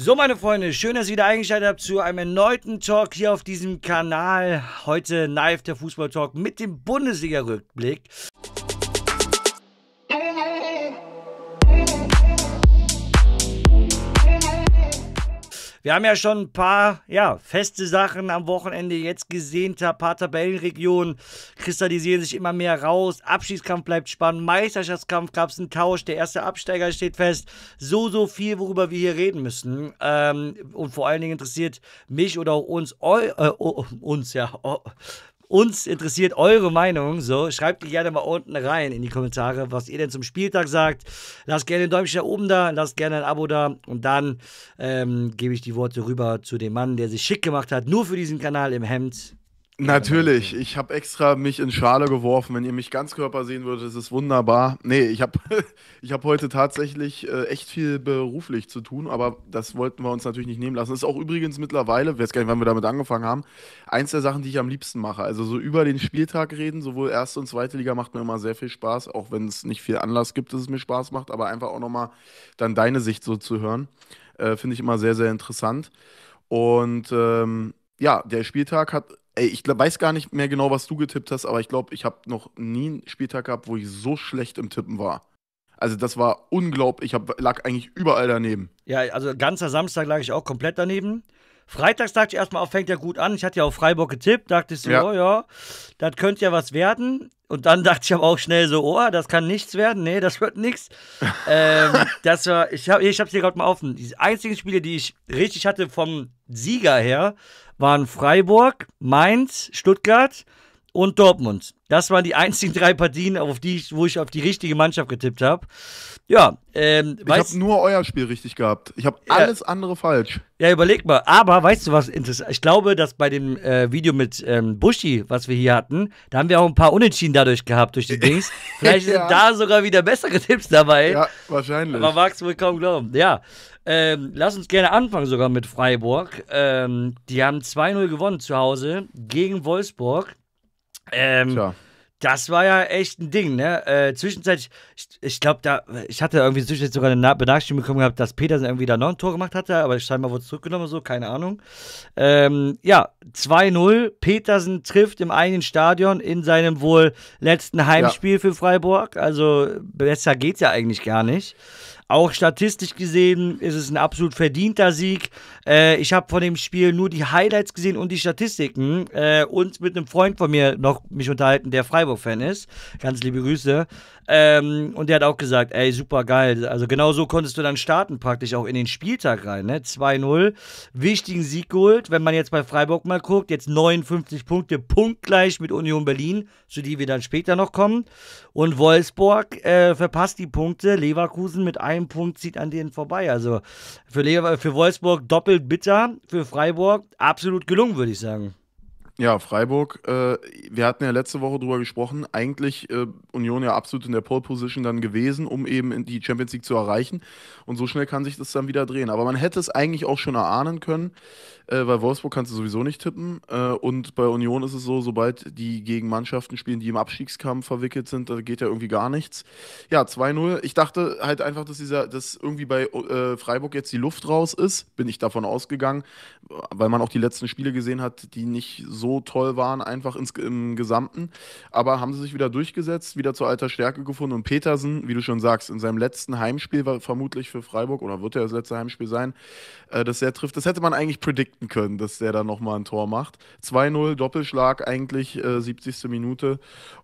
So, meine Freunde, schön, dass ihr wieder eingeschaltet habt zu einem erneuten Talk hier auf diesem Kanal. Heute Knife der Fußball Talk mit dem Bundesliga-Rückblick. Wir haben ja schon ein paar ja, feste Sachen am Wochenende jetzt gesehen. Ein paar Tabellenregionen kristallisieren sich immer mehr raus. Abschiedskampf bleibt spannend. Meisterschaftskampf gab es einen Tausch. Der erste Absteiger steht fest. So, so viel, worüber wir hier reden müssen. Ähm, und vor allen Dingen interessiert mich oder auch uns, eu, äh, uns ja, uns interessiert eure Meinung. So, schreibt die gerne mal unten rein in die Kommentare, was ihr denn zum Spieltag sagt. Lasst gerne ein Däumchen da oben da, lasst gerne ein Abo da und dann ähm, gebe ich die Worte rüber zu dem Mann, der sich schick gemacht hat, nur für diesen Kanal im Hemd. Natürlich, ich habe extra mich in Schale geworfen. Wenn ihr mich ganz körper sehen würdet, ist es wunderbar. Nee, ich habe ich hab heute tatsächlich äh, echt viel beruflich zu tun, aber das wollten wir uns natürlich nicht nehmen lassen. Das ist auch übrigens mittlerweile, ich weiß gar nicht, wann wir damit angefangen haben, eins der Sachen, die ich am liebsten mache. Also so über den Spieltag reden, sowohl erste und zweite Liga macht mir immer sehr viel Spaß, auch wenn es nicht viel Anlass gibt, dass es mir Spaß macht, aber einfach auch nochmal dann deine Sicht so zu hören, äh, finde ich immer sehr, sehr interessant. Und ähm, ja, der Spieltag hat, ey, ich weiß gar nicht mehr genau, was du getippt hast, aber ich glaube, ich habe noch nie einen Spieltag gehabt, wo ich so schlecht im Tippen war. Also das war unglaublich. Ich hab, lag eigentlich überall daneben. Ja, also ganzer Samstag lag ich auch komplett daneben. Freitags dachte ich erstmal, oh, fängt ja gut an. Ich hatte ja auf Freiburg getippt, dachte ich so, ja. oh ja, das könnte ja was werden. Und dann dachte ich aber auch schnell so, oh, das kann nichts werden. Nee, das wird nichts. ähm, das war, ich habe ich hier gerade mal offen. Die einzigen Spiele, die ich richtig hatte vom Sieger her, waren Freiburg, Mainz, Stuttgart, und Dortmund. Das waren die einzigen drei Partien, auf die ich, wo ich auf die richtige Mannschaft getippt habe. Ja, ähm, ich habe nur euer Spiel richtig gehabt. Ich habe alles äh, andere falsch. Ja, überleg mal. Aber weißt du was? Interessant? Ich glaube, dass bei dem äh, Video mit ähm, Buschi, was wir hier hatten, da haben wir auch ein paar Unentschieden dadurch gehabt durch die Dings. Vielleicht ja. sind da sogar wieder bessere Tipps dabei. Ja, wahrscheinlich. Aber magst du wohl kaum glauben. Ja. Ähm, lass uns gerne anfangen sogar mit Freiburg. Ähm, die haben 2-0 gewonnen zu Hause gegen Wolfsburg. Ähm, Klar. Das war ja echt ein Ding, ne? Äh, zwischenzeitlich, ich, ich glaube, da, ich hatte irgendwie zwischenzeitlich sogar eine Na Benachrichtigung bekommen gehabt, dass Petersen irgendwie da noch ein Tor gemacht hatte, aber scheinbar wurde es zurückgenommen, so, keine Ahnung. Ähm, ja, 2-0. Petersen trifft im eigenen Stadion in seinem wohl letzten Heimspiel ja. für Freiburg. Also besser geht's ja eigentlich gar nicht. Auch statistisch gesehen ist es ein absolut verdienter Sieg. Äh, ich habe von dem Spiel nur die Highlights gesehen und die Statistiken äh, und mit einem Freund von mir noch mich unterhalten, der Freiburg-Fan ist. Ganz liebe Grüße. Ähm, und der hat auch gesagt, ey, super geil. Also genau so konntest du dann starten, praktisch auch in den Spieltag rein. Ne? 2-0, wichtigen Sieg geholt. Wenn man jetzt bei Freiburg mal guckt, jetzt 59 Punkte, punktgleich mit Union Berlin, zu die wir dann später noch kommen. Und Wolfsburg äh, verpasst die Punkte. Leverkusen mit einem Punkt zieht an denen vorbei. Also für, Lever für Wolfsburg doppelt bitter, für Freiburg absolut gelungen, würde ich sagen. Ja, Freiburg, äh, wir hatten ja letzte Woche drüber gesprochen, eigentlich äh, Union ja absolut in der Pole Position dann gewesen, um eben die Champions League zu erreichen. Und so schnell kann sich das dann wieder drehen. Aber man hätte es eigentlich auch schon erahnen können. Äh, bei Wolfsburg kannst du sowieso nicht tippen. Äh, und bei Union ist es so, sobald die gegen Mannschaften spielen, die im Abstiegskampf verwickelt sind, da geht ja irgendwie gar nichts. Ja, 2-0. Ich dachte halt einfach, dass dieser, dass irgendwie bei äh, Freiburg jetzt die Luft raus ist. Bin ich davon ausgegangen, weil man auch die letzten Spiele gesehen hat, die nicht so toll waren, einfach ins, im Gesamten. Aber haben sie sich wieder durchgesetzt, wieder zur alter Stärke gefunden. Und Petersen, wie du schon sagst, in seinem letzten Heimspiel war vermutlich für Freiburg oder wird er das letzte Heimspiel sein, äh, das sehr trifft. Das hätte man eigentlich predicted predikten können, dass der da nochmal ein Tor macht. 2-0, Doppelschlag eigentlich, äh, 70. Minute.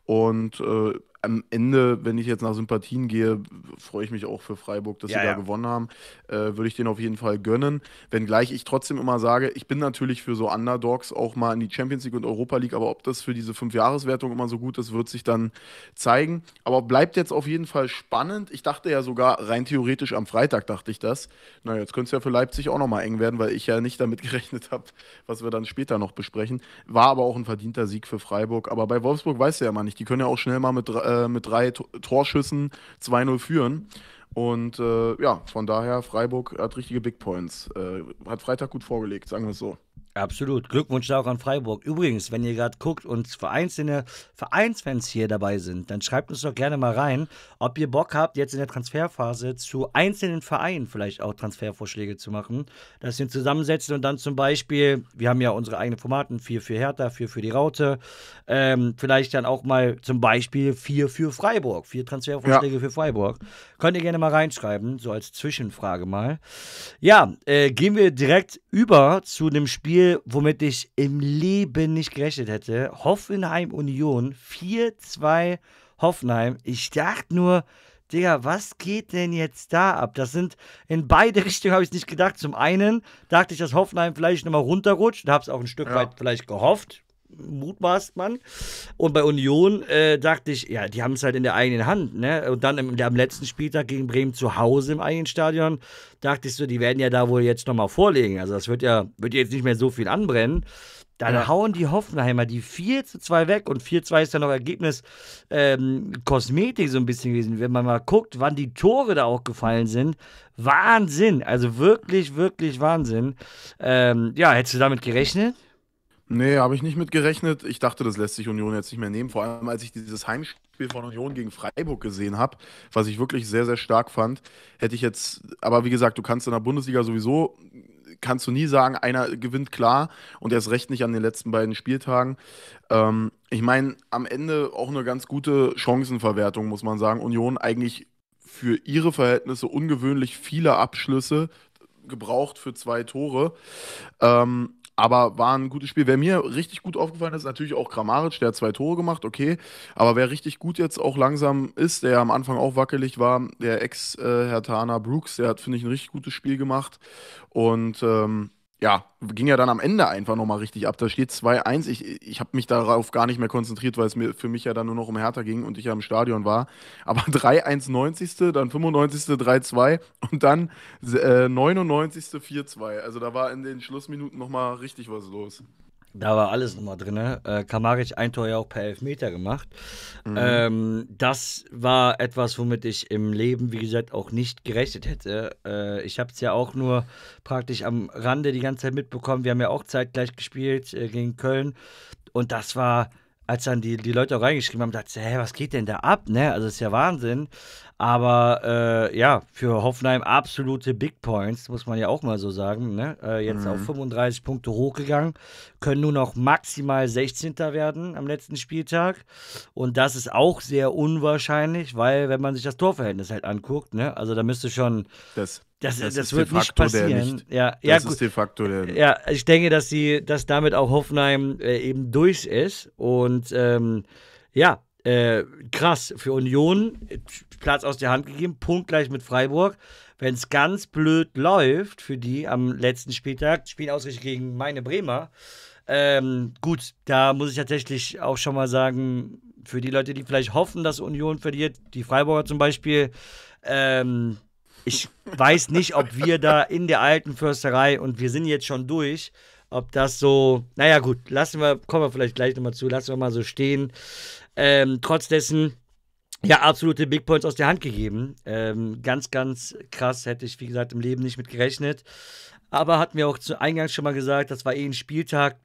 Und äh, am Ende, wenn ich jetzt nach Sympathien gehe, freue ich mich auch für Freiburg, dass ja, sie ja. da gewonnen haben. Äh, Würde ich den auf jeden Fall gönnen. Wenngleich ich trotzdem immer sage, ich bin natürlich für so Underdogs auch mal in die Champions League und Europa League, aber ob das für diese Fünfjahreswertung immer so gut ist, wird sich dann zeigen. Aber bleibt jetzt auf jeden Fall spannend. Ich dachte ja sogar rein theoretisch am Freitag, dachte ich das. Na, jetzt könnte es ja für Leipzig auch nochmal eng werden, weil ich ja nicht damit gerechnet habe, was wir dann später noch besprechen. War aber auch ein verdienter Sieg für Freiburg. Aber bei Wolfsburg weiß du ja mal nicht. Die können ja auch schnell mal mit. Äh, äh, mit drei Torschüssen 2-0 führen. Und äh, ja, von daher, Freiburg hat richtige Big Points. Äh, hat Freitag gut vorgelegt, sagen wir es so. Absolut. Glückwunsch auch an Freiburg. Übrigens, wenn ihr gerade guckt und vereinzelte Vereinsfans hier dabei sind, dann schreibt uns doch gerne mal rein, ob ihr Bock habt, jetzt in der Transferphase zu einzelnen Vereinen vielleicht auch Transfervorschläge zu machen, dass wir zusammensetzen und dann zum Beispiel, wir haben ja unsere eigenen Formaten, vier für Hertha, vier für die Raute, ähm, vielleicht dann auch mal zum Beispiel vier für Freiburg, vier Transfervorschläge ja. für Freiburg. Könnt ihr gerne mal reinschreiben, so als Zwischenfrage mal. Ja, äh, gehen wir direkt über zu dem Spiel Spiel, womit ich im Leben nicht gerechnet hätte. Hoffenheim Union 4-2 Hoffenheim. Ich dachte nur, Digga, was geht denn jetzt da ab? Das sind in beide Richtungen habe ich es nicht gedacht. Zum einen dachte ich, dass Hoffenheim vielleicht nochmal runterrutscht und habe es auch ein Stück ja. weit vielleicht gehofft mutmaßt man. Und bei Union äh, dachte ich, ja, die haben es halt in der eigenen Hand. Ne? Und dann im, am letzten Spieltag gegen Bremen zu Hause im eigenen Stadion dachte ich so, die werden ja da wohl jetzt nochmal vorlegen. Also das wird ja, wird jetzt nicht mehr so viel anbrennen. Dann ja. hauen die Hoffenheimer die 4 zu 2 weg und 4 zu 2 ist dann noch Ergebnis ähm, Kosmetik so ein bisschen gewesen. Wenn man mal guckt, wann die Tore da auch gefallen sind, Wahnsinn. Also wirklich, wirklich Wahnsinn. Ähm, ja, hättest du damit gerechnet? Nee, habe ich nicht mit gerechnet. Ich dachte, das lässt sich Union jetzt nicht mehr nehmen. Vor allem, als ich dieses Heimspiel von Union gegen Freiburg gesehen habe, was ich wirklich sehr, sehr stark fand, hätte ich jetzt, aber wie gesagt, du kannst in der Bundesliga sowieso, kannst du nie sagen, einer gewinnt klar und erst recht nicht an den letzten beiden Spieltagen. Ähm, ich meine, am Ende auch eine ganz gute Chancenverwertung, muss man sagen. Union eigentlich für ihre Verhältnisse ungewöhnlich viele Abschlüsse gebraucht für zwei Tore. Ähm, aber war ein gutes Spiel. Wer mir richtig gut aufgefallen ist, natürlich auch Kramaric, der hat zwei Tore gemacht, okay. Aber wer richtig gut jetzt auch langsam ist, der am Anfang auch wackelig war, der Ex-Hertaner Brooks, der hat, finde ich, ein richtig gutes Spiel gemacht. Und ähm, ja, ging ja dann am Ende einfach nochmal richtig ab. Da steht 2-1. Ich, ich habe mich darauf gar nicht mehr konzentriert, weil es mir für mich ja dann nur noch um Hertha ging und ich ja im Stadion war. Aber 3-1 90. Dann 95. 3-2 und dann äh, 99. 4-2. Also da war in den Schlussminuten nochmal richtig was los. Da war alles nochmal drin. Äh, Kamaric ein Tor ja auch per Elfmeter gemacht. Mhm. Ähm, das war etwas, womit ich im Leben, wie gesagt, auch nicht gerechnet hätte. Äh, ich habe es ja auch nur praktisch am Rande die ganze Zeit mitbekommen. Wir haben ja auch zeitgleich gespielt äh, gegen Köln. Und das war als dann die, die Leute auch reingeschrieben haben, dachte ich, hä, was geht denn da ab? Ne? Also ist ja Wahnsinn. Aber äh, ja, für Hoffenheim absolute Big Points, muss man ja auch mal so sagen. Ne? Äh, jetzt mhm. auf 35 Punkte hochgegangen, können nur noch maximal 16. werden am letzten Spieltag. Und das ist auch sehr unwahrscheinlich, weil wenn man sich das Torverhältnis halt anguckt, ne? also da müsste schon... Das das, das, das wird nicht passieren. Nicht. Ja, das ja, ist de facto der. Äh, ja, ich denke, dass sie, dass damit auch Hoffenheim äh, eben durch ist. Und ähm, ja, äh, krass, für Union äh, Platz aus der Hand gegeben, Punkt gleich mit Freiburg. Wenn es ganz blöd läuft für die am letzten Spieltag, spielen ausrichtet gegen meine Bremer. Ähm, gut, da muss ich tatsächlich auch schon mal sagen, für die Leute, die vielleicht hoffen, dass Union verliert, die Freiburger zum Beispiel, ähm, ich weiß nicht, ob wir da in der alten Försterei und wir sind jetzt schon durch, ob das so, naja gut, lassen wir, kommen wir vielleicht gleich nochmal zu, lassen wir mal so stehen. Ähm, trotz dessen, ja, absolute Big Points aus der Hand gegeben. Ähm, ganz, ganz krass, hätte ich, wie gesagt, im Leben nicht mit gerechnet. Aber hatten wir auch zu Eingangs schon mal gesagt, das war eh ein Spieltag,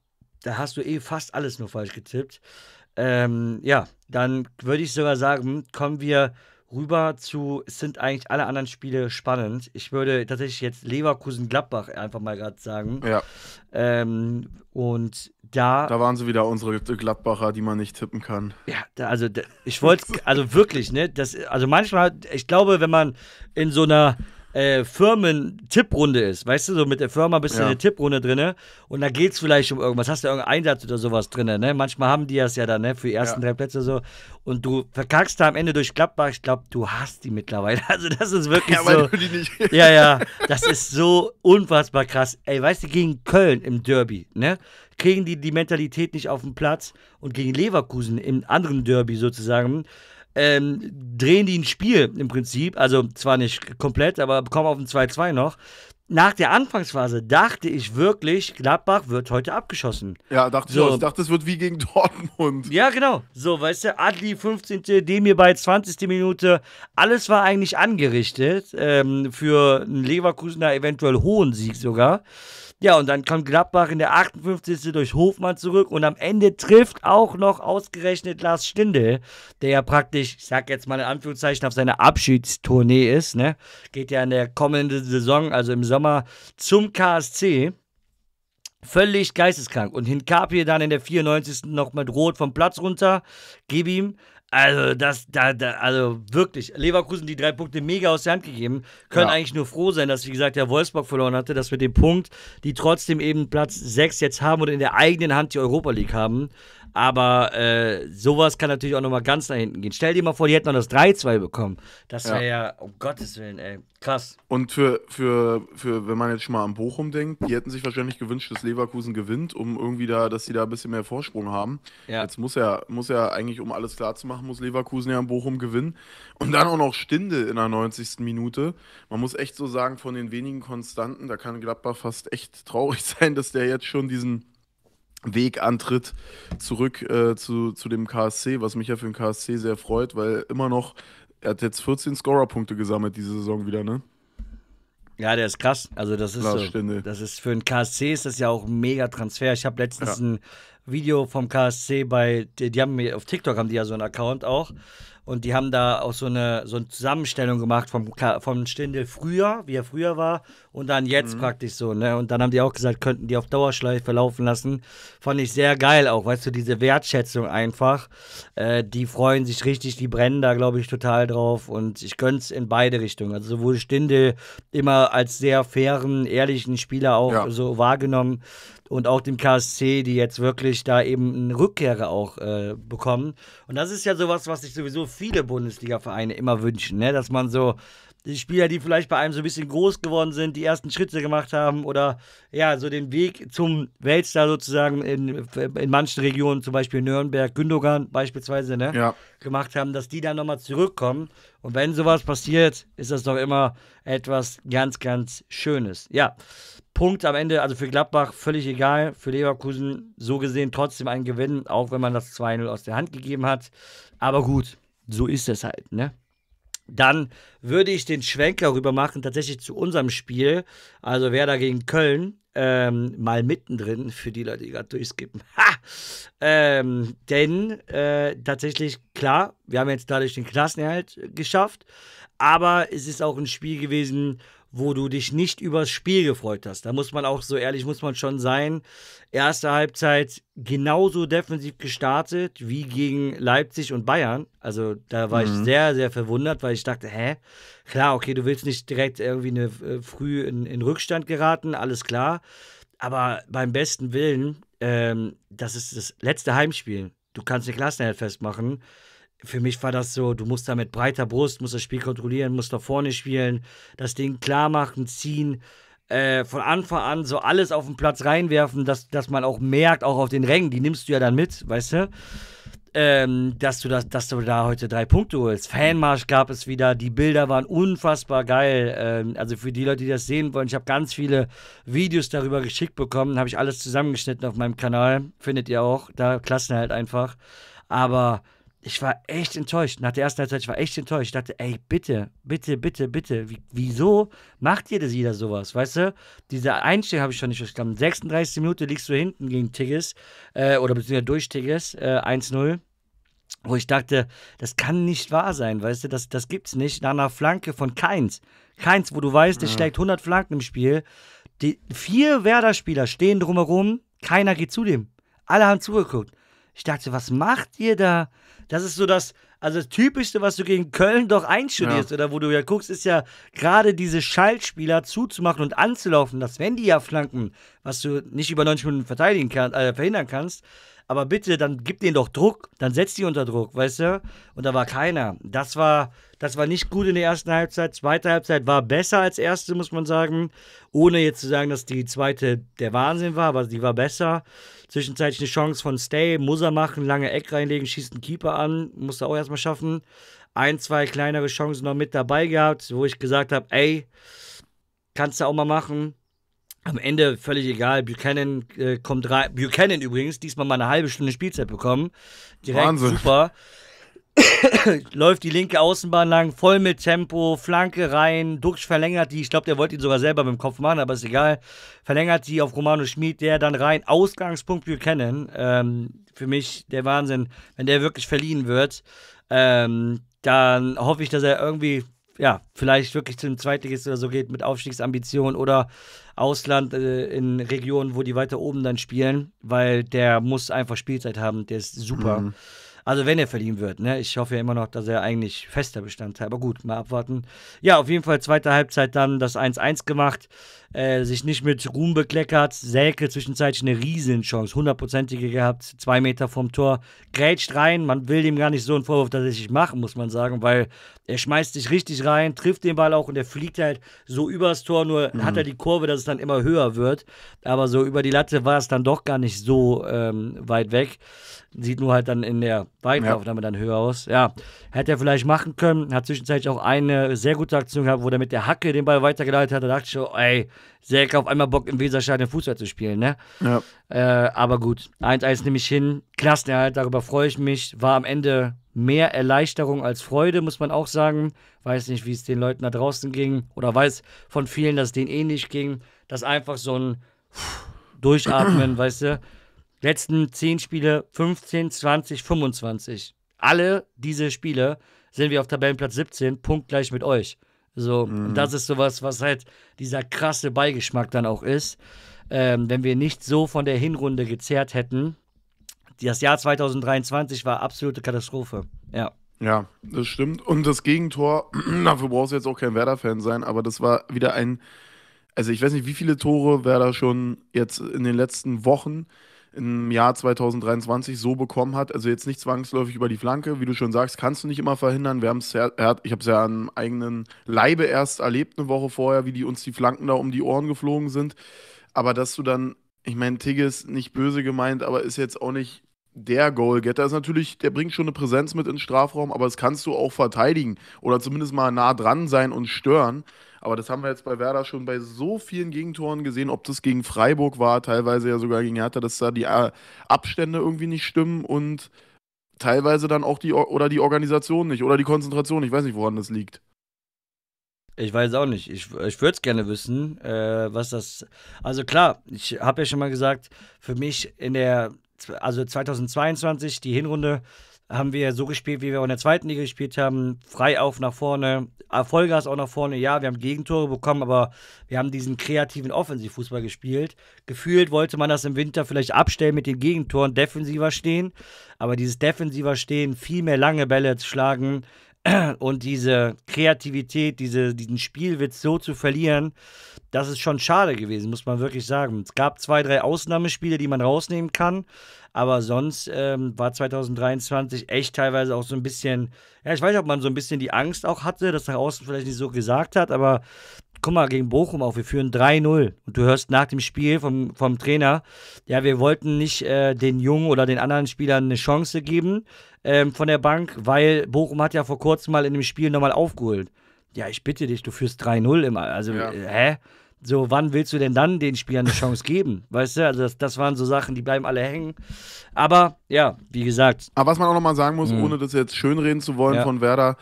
da hast du eh fast alles nur falsch getippt. Ähm, ja, dann würde ich sogar sagen, kommen wir rüber zu, es sind eigentlich alle anderen Spiele spannend. Ich würde tatsächlich jetzt Leverkusen-Gladbach einfach mal gerade sagen. Ja. Ähm, und da. Da waren sie wieder unsere Gladbacher, die man nicht tippen kann. Ja, da, also da, ich wollte, also wirklich, ne? Das, also manchmal, ich glaube, wenn man in so einer äh, Firmen-Tipprunde ist. Weißt du, so mit der Firma bist du ja. in der Tipprunde drin und da geht es vielleicht um irgendwas. Hast du irgendeinen Einsatz oder sowas drin? Ne? Manchmal haben die das ja dann ne? für die ersten ja. drei Plätze so. Und du verkackst da am Ende durch Klappbach. Ich glaube, du hast die mittlerweile. Also, das ist wirklich ja, so. Ja, ja. Das ist so unfassbar krass. Ey, weißt du, gegen Köln im Derby, ne? Kriegen die die Mentalität nicht auf den Platz und gegen Leverkusen im anderen Derby sozusagen ähm, drehen die ein Spiel im Prinzip, also zwar nicht komplett, aber kommen auf ein 2-2 noch. Nach der Anfangsphase dachte ich wirklich, Gladbach wird heute abgeschossen. Ja, dachte so. ich auch. Ich dachte, es wird wie gegen Dortmund. Ja, genau. So, weißt du, Adli 15., Demir bei 20. Minute. Alles war eigentlich angerichtet ähm, für einen Leverkusener eventuell hohen Sieg sogar. Ja, und dann kommt Gladbach in der 58. durch Hofmann zurück und am Ende trifft auch noch ausgerechnet Lars Stindl, der ja praktisch, ich sag jetzt mal in Anführungszeichen, auf seiner Abschiedstournee ist, ne? Geht ja in der kommenden Saison, also im Sommer, zum KSC. Völlig geisteskrank. Und Hinkapie dann in der 94. noch mit Rot vom Platz runter. Gib ihm. Also, das, da, da, also wirklich, Leverkusen die drei Punkte mega aus der Hand gegeben. Können ja. eigentlich nur froh sein, dass, wie gesagt, der Wolfsburg verloren hatte, dass wir den Punkt, die trotzdem eben Platz 6 jetzt haben und in der eigenen Hand die Europa League haben. Aber äh, sowas kann natürlich auch nochmal ganz nach hinten gehen. Stell dir mal vor, die hätten noch das 3-2 bekommen. Das wäre ja. ja, um Gottes Willen, ey, krass. Und für, für, für, wenn man jetzt schon mal an Bochum denkt, die hätten sich wahrscheinlich gewünscht, dass Leverkusen gewinnt, um irgendwie da, dass sie da ein bisschen mehr Vorsprung haben. Ja. Jetzt muss ja, muss ja eigentlich, um alles klar zu machen, muss Leverkusen ja an Bochum gewinnen. Und dann auch noch Stinde in der 90. Minute. Man muss echt so sagen, von den wenigen Konstanten, da kann Gladbach fast echt traurig sein, dass der jetzt schon diesen Weg antritt zurück äh, zu, zu dem KSC, was mich ja für den KSC sehr freut, weil immer noch, er hat jetzt 14 Scorer-Punkte gesammelt diese Saison wieder, ne? Ja, der ist krass. Also das ist so, das ist für den KSC ist das ja auch ein mega Transfer. Ich habe letztens ja. ein Video vom KSC bei die haben mir auf TikTok haben die ja so einen Account auch und die haben da auch so eine, so eine Zusammenstellung gemacht vom, vom Stindel früher, wie er früher war, und dann jetzt mhm. praktisch so. Ne? Und dann haben die auch gesagt, könnten die auf Dauerschleife laufen lassen. Fand ich sehr geil auch, weißt du, diese Wertschätzung einfach. Äh, die freuen sich richtig, die brennen da, glaube ich, total drauf. Und ich gönne es in beide Richtungen. Also sowohl Stindel immer als sehr fairen, ehrlichen Spieler auch ja. so wahrgenommen und auch dem KSC, die jetzt wirklich da eben eine Rückkehrer auch äh, bekommen. Und das ist ja sowas, was sich sowieso viele Bundesliga-Vereine immer wünschen, ne? dass man so die Spieler, die vielleicht bei einem so ein bisschen groß geworden sind, die ersten Schritte gemacht haben oder ja, so den Weg zum Weltstar sozusagen in, in manchen Regionen, zum Beispiel Nürnberg, Gündogan beispielsweise, ne, ja. gemacht haben, dass die dann nochmal zurückkommen. Und wenn sowas passiert, ist das doch immer etwas ganz, ganz Schönes. Ja, Punkt am Ende, also für Gladbach völlig egal, für Leverkusen so gesehen trotzdem ein Gewinn, auch wenn man das 2-0 aus der Hand gegeben hat. Aber gut, so ist es halt, ne? Dann würde ich den Schwenker rüber machen, tatsächlich zu unserem Spiel. Also wer da gegen Köln, ähm, mal mittendrin für die Leute, die gerade durchskippen. Ha! Ähm, denn äh, tatsächlich, klar, wir haben jetzt dadurch den Klassenerhalt geschafft, aber es ist auch ein Spiel gewesen, wo du dich nicht übers Spiel gefreut hast. Da muss man auch, so ehrlich muss man schon sein, erste Halbzeit genauso defensiv gestartet wie gegen Leipzig und Bayern. Also da war mhm. ich sehr, sehr verwundert, weil ich dachte, hä? Klar, okay, du willst nicht direkt irgendwie eine, äh, früh in, in Rückstand geraten, alles klar. Aber beim besten Willen, ähm, das ist das letzte Heimspiel. Du kannst den Klassenerhalt festmachen für mich war das so, du musst da mit breiter Brust, musst das Spiel kontrollieren, musst da vorne spielen, das Ding klar machen, ziehen, äh, von Anfang an so alles auf den Platz reinwerfen, dass, dass man auch merkt, auch auf den Rängen, die nimmst du ja dann mit, weißt du? Ähm, dass, du das, dass du da heute drei Punkte holst. Fanmarsch gab es wieder, die Bilder waren unfassbar geil. Ähm, also für die Leute, die das sehen wollen, ich habe ganz viele Videos darüber geschickt bekommen, habe ich alles zusammengeschnitten auf meinem Kanal, findet ihr auch, da Klassen halt einfach. Aber ich war echt enttäuscht. Nach der ersten Halbzeit, ich war echt enttäuscht. Ich dachte, ey, bitte, bitte, bitte, bitte. Wie, wieso macht ihr das jeder sowas? Weißt du, diese Einstellung habe ich schon nicht verstanden. 36 Minute liegst du hinten gegen Tigges äh, oder beziehungsweise durch Tigges äh, 1-0 wo ich dachte, das kann nicht wahr sein, weißt du, das, das gibt's nicht. Nach einer Flanke von Keins, Keins, wo du weißt, der ja. schlägt 100 Flanken im Spiel, die vier Werder-Spieler stehen drumherum, keiner geht zu dem. Alle haben zugeguckt. Ich dachte, was macht ihr da? Das ist so das, also das Typischste, was du gegen Köln doch einstudierst ja. oder wo du ja guckst, ist ja gerade diese Schaltspieler zuzumachen und anzulaufen. Das wenn die ja Flanken, was du nicht über 90 Minuten verteidigen kann, äh, verhindern kannst. Aber bitte, dann gib denen doch Druck, dann setz die unter Druck, weißt du? Und da war keiner. Das war, das war nicht gut in der ersten Halbzeit. Zweite Halbzeit war besser als erste, muss man sagen. Ohne jetzt zu sagen, dass die zweite der Wahnsinn war, aber die war besser. Zwischenzeitlich eine Chance von Stay, muss er machen, lange Eck reinlegen, schießt einen Keeper an, muss er auch erstmal schaffen. Ein, zwei kleinere Chancen noch mit dabei gehabt, wo ich gesagt habe, ey, kannst du auch mal machen. Am Ende völlig egal. Buchanan äh, kommt rein. Buchanan übrigens, diesmal mal eine halbe Stunde Spielzeit bekommen. Direkt Wahnsinn. super. läuft die linke Außenbahn lang, voll mit Tempo, Flanke rein, Duxch verlängert die, ich glaube, der wollte ihn sogar selber mit dem Kopf machen, aber ist egal, verlängert die auf Romano Schmid, der dann rein, Ausgangspunkt Buchanan, ähm, für mich der Wahnsinn, wenn der wirklich verliehen wird, ähm, dann hoffe ich, dass er irgendwie, ja, vielleicht wirklich zum Zweitligist oder so geht mit Aufstiegsambitionen oder Ausland äh, in Regionen, wo die weiter oben dann spielen, weil der muss einfach Spielzeit haben, der ist super. Mhm. Also wenn er verliehen wird, ne? Ich hoffe ja immer noch, dass er eigentlich fester Bestandteil. Aber gut, mal abwarten. Ja, auf jeden Fall zweite Halbzeit dann das 1-1 gemacht. Äh, sich nicht mit Ruhm bekleckert. Selke zwischenzeitlich eine Riesenchance, hundertprozentige gehabt, zwei Meter vom Tor, grätscht rein. Man will ihm gar nicht so einen Vorwurf tatsächlich machen, muss man sagen, weil er schmeißt sich richtig rein, trifft den Ball auch und er fliegt halt so übers Tor, nur mhm. hat er die Kurve, dass es dann immer höher wird. Aber so über die Latte war es dann doch gar nicht so ähm, weit weg. Sieht nur halt dann in der Weitaufnahme ja. dann höher aus. Ja, hätte er vielleicht machen können. Hat zwischenzeitlich auch eine sehr gute Aktion gehabt, wo er mit der Hacke den Ball weitergeleitet hat. Da dachte ich so, ey, Selke auf einmal Bock im Weserstadion Fußball zu spielen, ne? Ja. Äh, aber gut, 1-1 nehme ich hin. Klassenerhalt, darüber freue ich mich. War am Ende mehr Erleichterung als Freude, muss man auch sagen. Weiß nicht, wie es den Leuten da draußen ging oder weiß von vielen, dass es denen ähnlich eh ging. Dass einfach so ein Durchatmen, weißt du? Letzten 10 Spiele, 15, 20, 25. Alle diese Spiele sind wir auf Tabellenplatz 17, punktgleich mit euch. So, mhm. das ist sowas, was halt dieser krasse Beigeschmack dann auch ist. Ähm, wenn wir nicht so von der Hinrunde gezerrt hätten. Das Jahr 2023 war absolute Katastrophe. Ja. Ja, das stimmt. Und das Gegentor, dafür brauchst du jetzt auch kein Werder-Fan sein, aber das war wieder ein. Also, ich weiß nicht, wie viele Tore Werder schon jetzt in den letzten Wochen im Jahr 2023 so bekommen hat. Also jetzt nicht zwangsläufig über die Flanke, wie du schon sagst, kannst du nicht immer verhindern. Wir haben ich habe es ja am eigenen Leibe erst erlebt eine Woche vorher, wie die uns die Flanken da um die Ohren geflogen sind. Aber dass du dann, ich meine, Tigges nicht böse gemeint, aber ist jetzt auch nicht der Goalgetter ist natürlich, der bringt schon eine Präsenz mit ins Strafraum, aber das kannst du auch verteidigen oder zumindest mal nah dran sein und stören. Aber das haben wir jetzt bei Werder schon bei so vielen Gegentoren gesehen, ob das gegen Freiburg war, teilweise ja sogar gegen Hertha, dass da die äh, Abstände irgendwie nicht stimmen und teilweise dann auch die oder die Organisation nicht oder die Konzentration. Ich weiß nicht, woran das liegt. Ich weiß auch nicht. Ich, ich würde es gerne wissen, äh, was das. Also klar, ich habe ja schon mal gesagt, für mich in der, also 2022, die Hinrunde, haben wir so gespielt, wie wir auch in der zweiten Liga gespielt haben. Frei auf nach vorne, Vollgas auch nach vorne. Ja, wir haben Gegentore bekommen, aber wir haben diesen kreativen Offensivfußball gespielt. Gefühlt wollte man das im Winter vielleicht abstellen mit den Gegentoren, defensiver stehen. Aber dieses defensiver Stehen, viel mehr lange Bälle zu schlagen, und diese Kreativität, diese, diesen Spielwitz so zu verlieren, das ist schon schade gewesen, muss man wirklich sagen. Es gab zwei, drei Ausnahmespiele, die man rausnehmen kann, aber sonst ähm, war 2023 echt teilweise auch so ein bisschen, ja, ich weiß nicht, ob man so ein bisschen die Angst auch hatte, dass nach außen vielleicht nicht so gesagt hat, aber guck mal, gegen Bochum auch, wir führen 3-0 und du hörst nach dem Spiel vom, vom Trainer, ja, wir wollten nicht äh, den Jungen oder den anderen Spielern eine Chance geben ähm, von der Bank, weil Bochum hat ja vor kurzem mal in dem Spiel nochmal aufgeholt. Ja, ich bitte dich, du führst 3-0 immer. Also, ja. Äh, hä? So, wann willst du denn dann den Spielern eine Chance geben? Weißt du, also das, das waren so Sachen, die bleiben alle hängen. Aber ja, wie gesagt. Aber was man auch nochmal sagen muss, mhm. ohne das jetzt schönreden zu wollen ja. von Werder,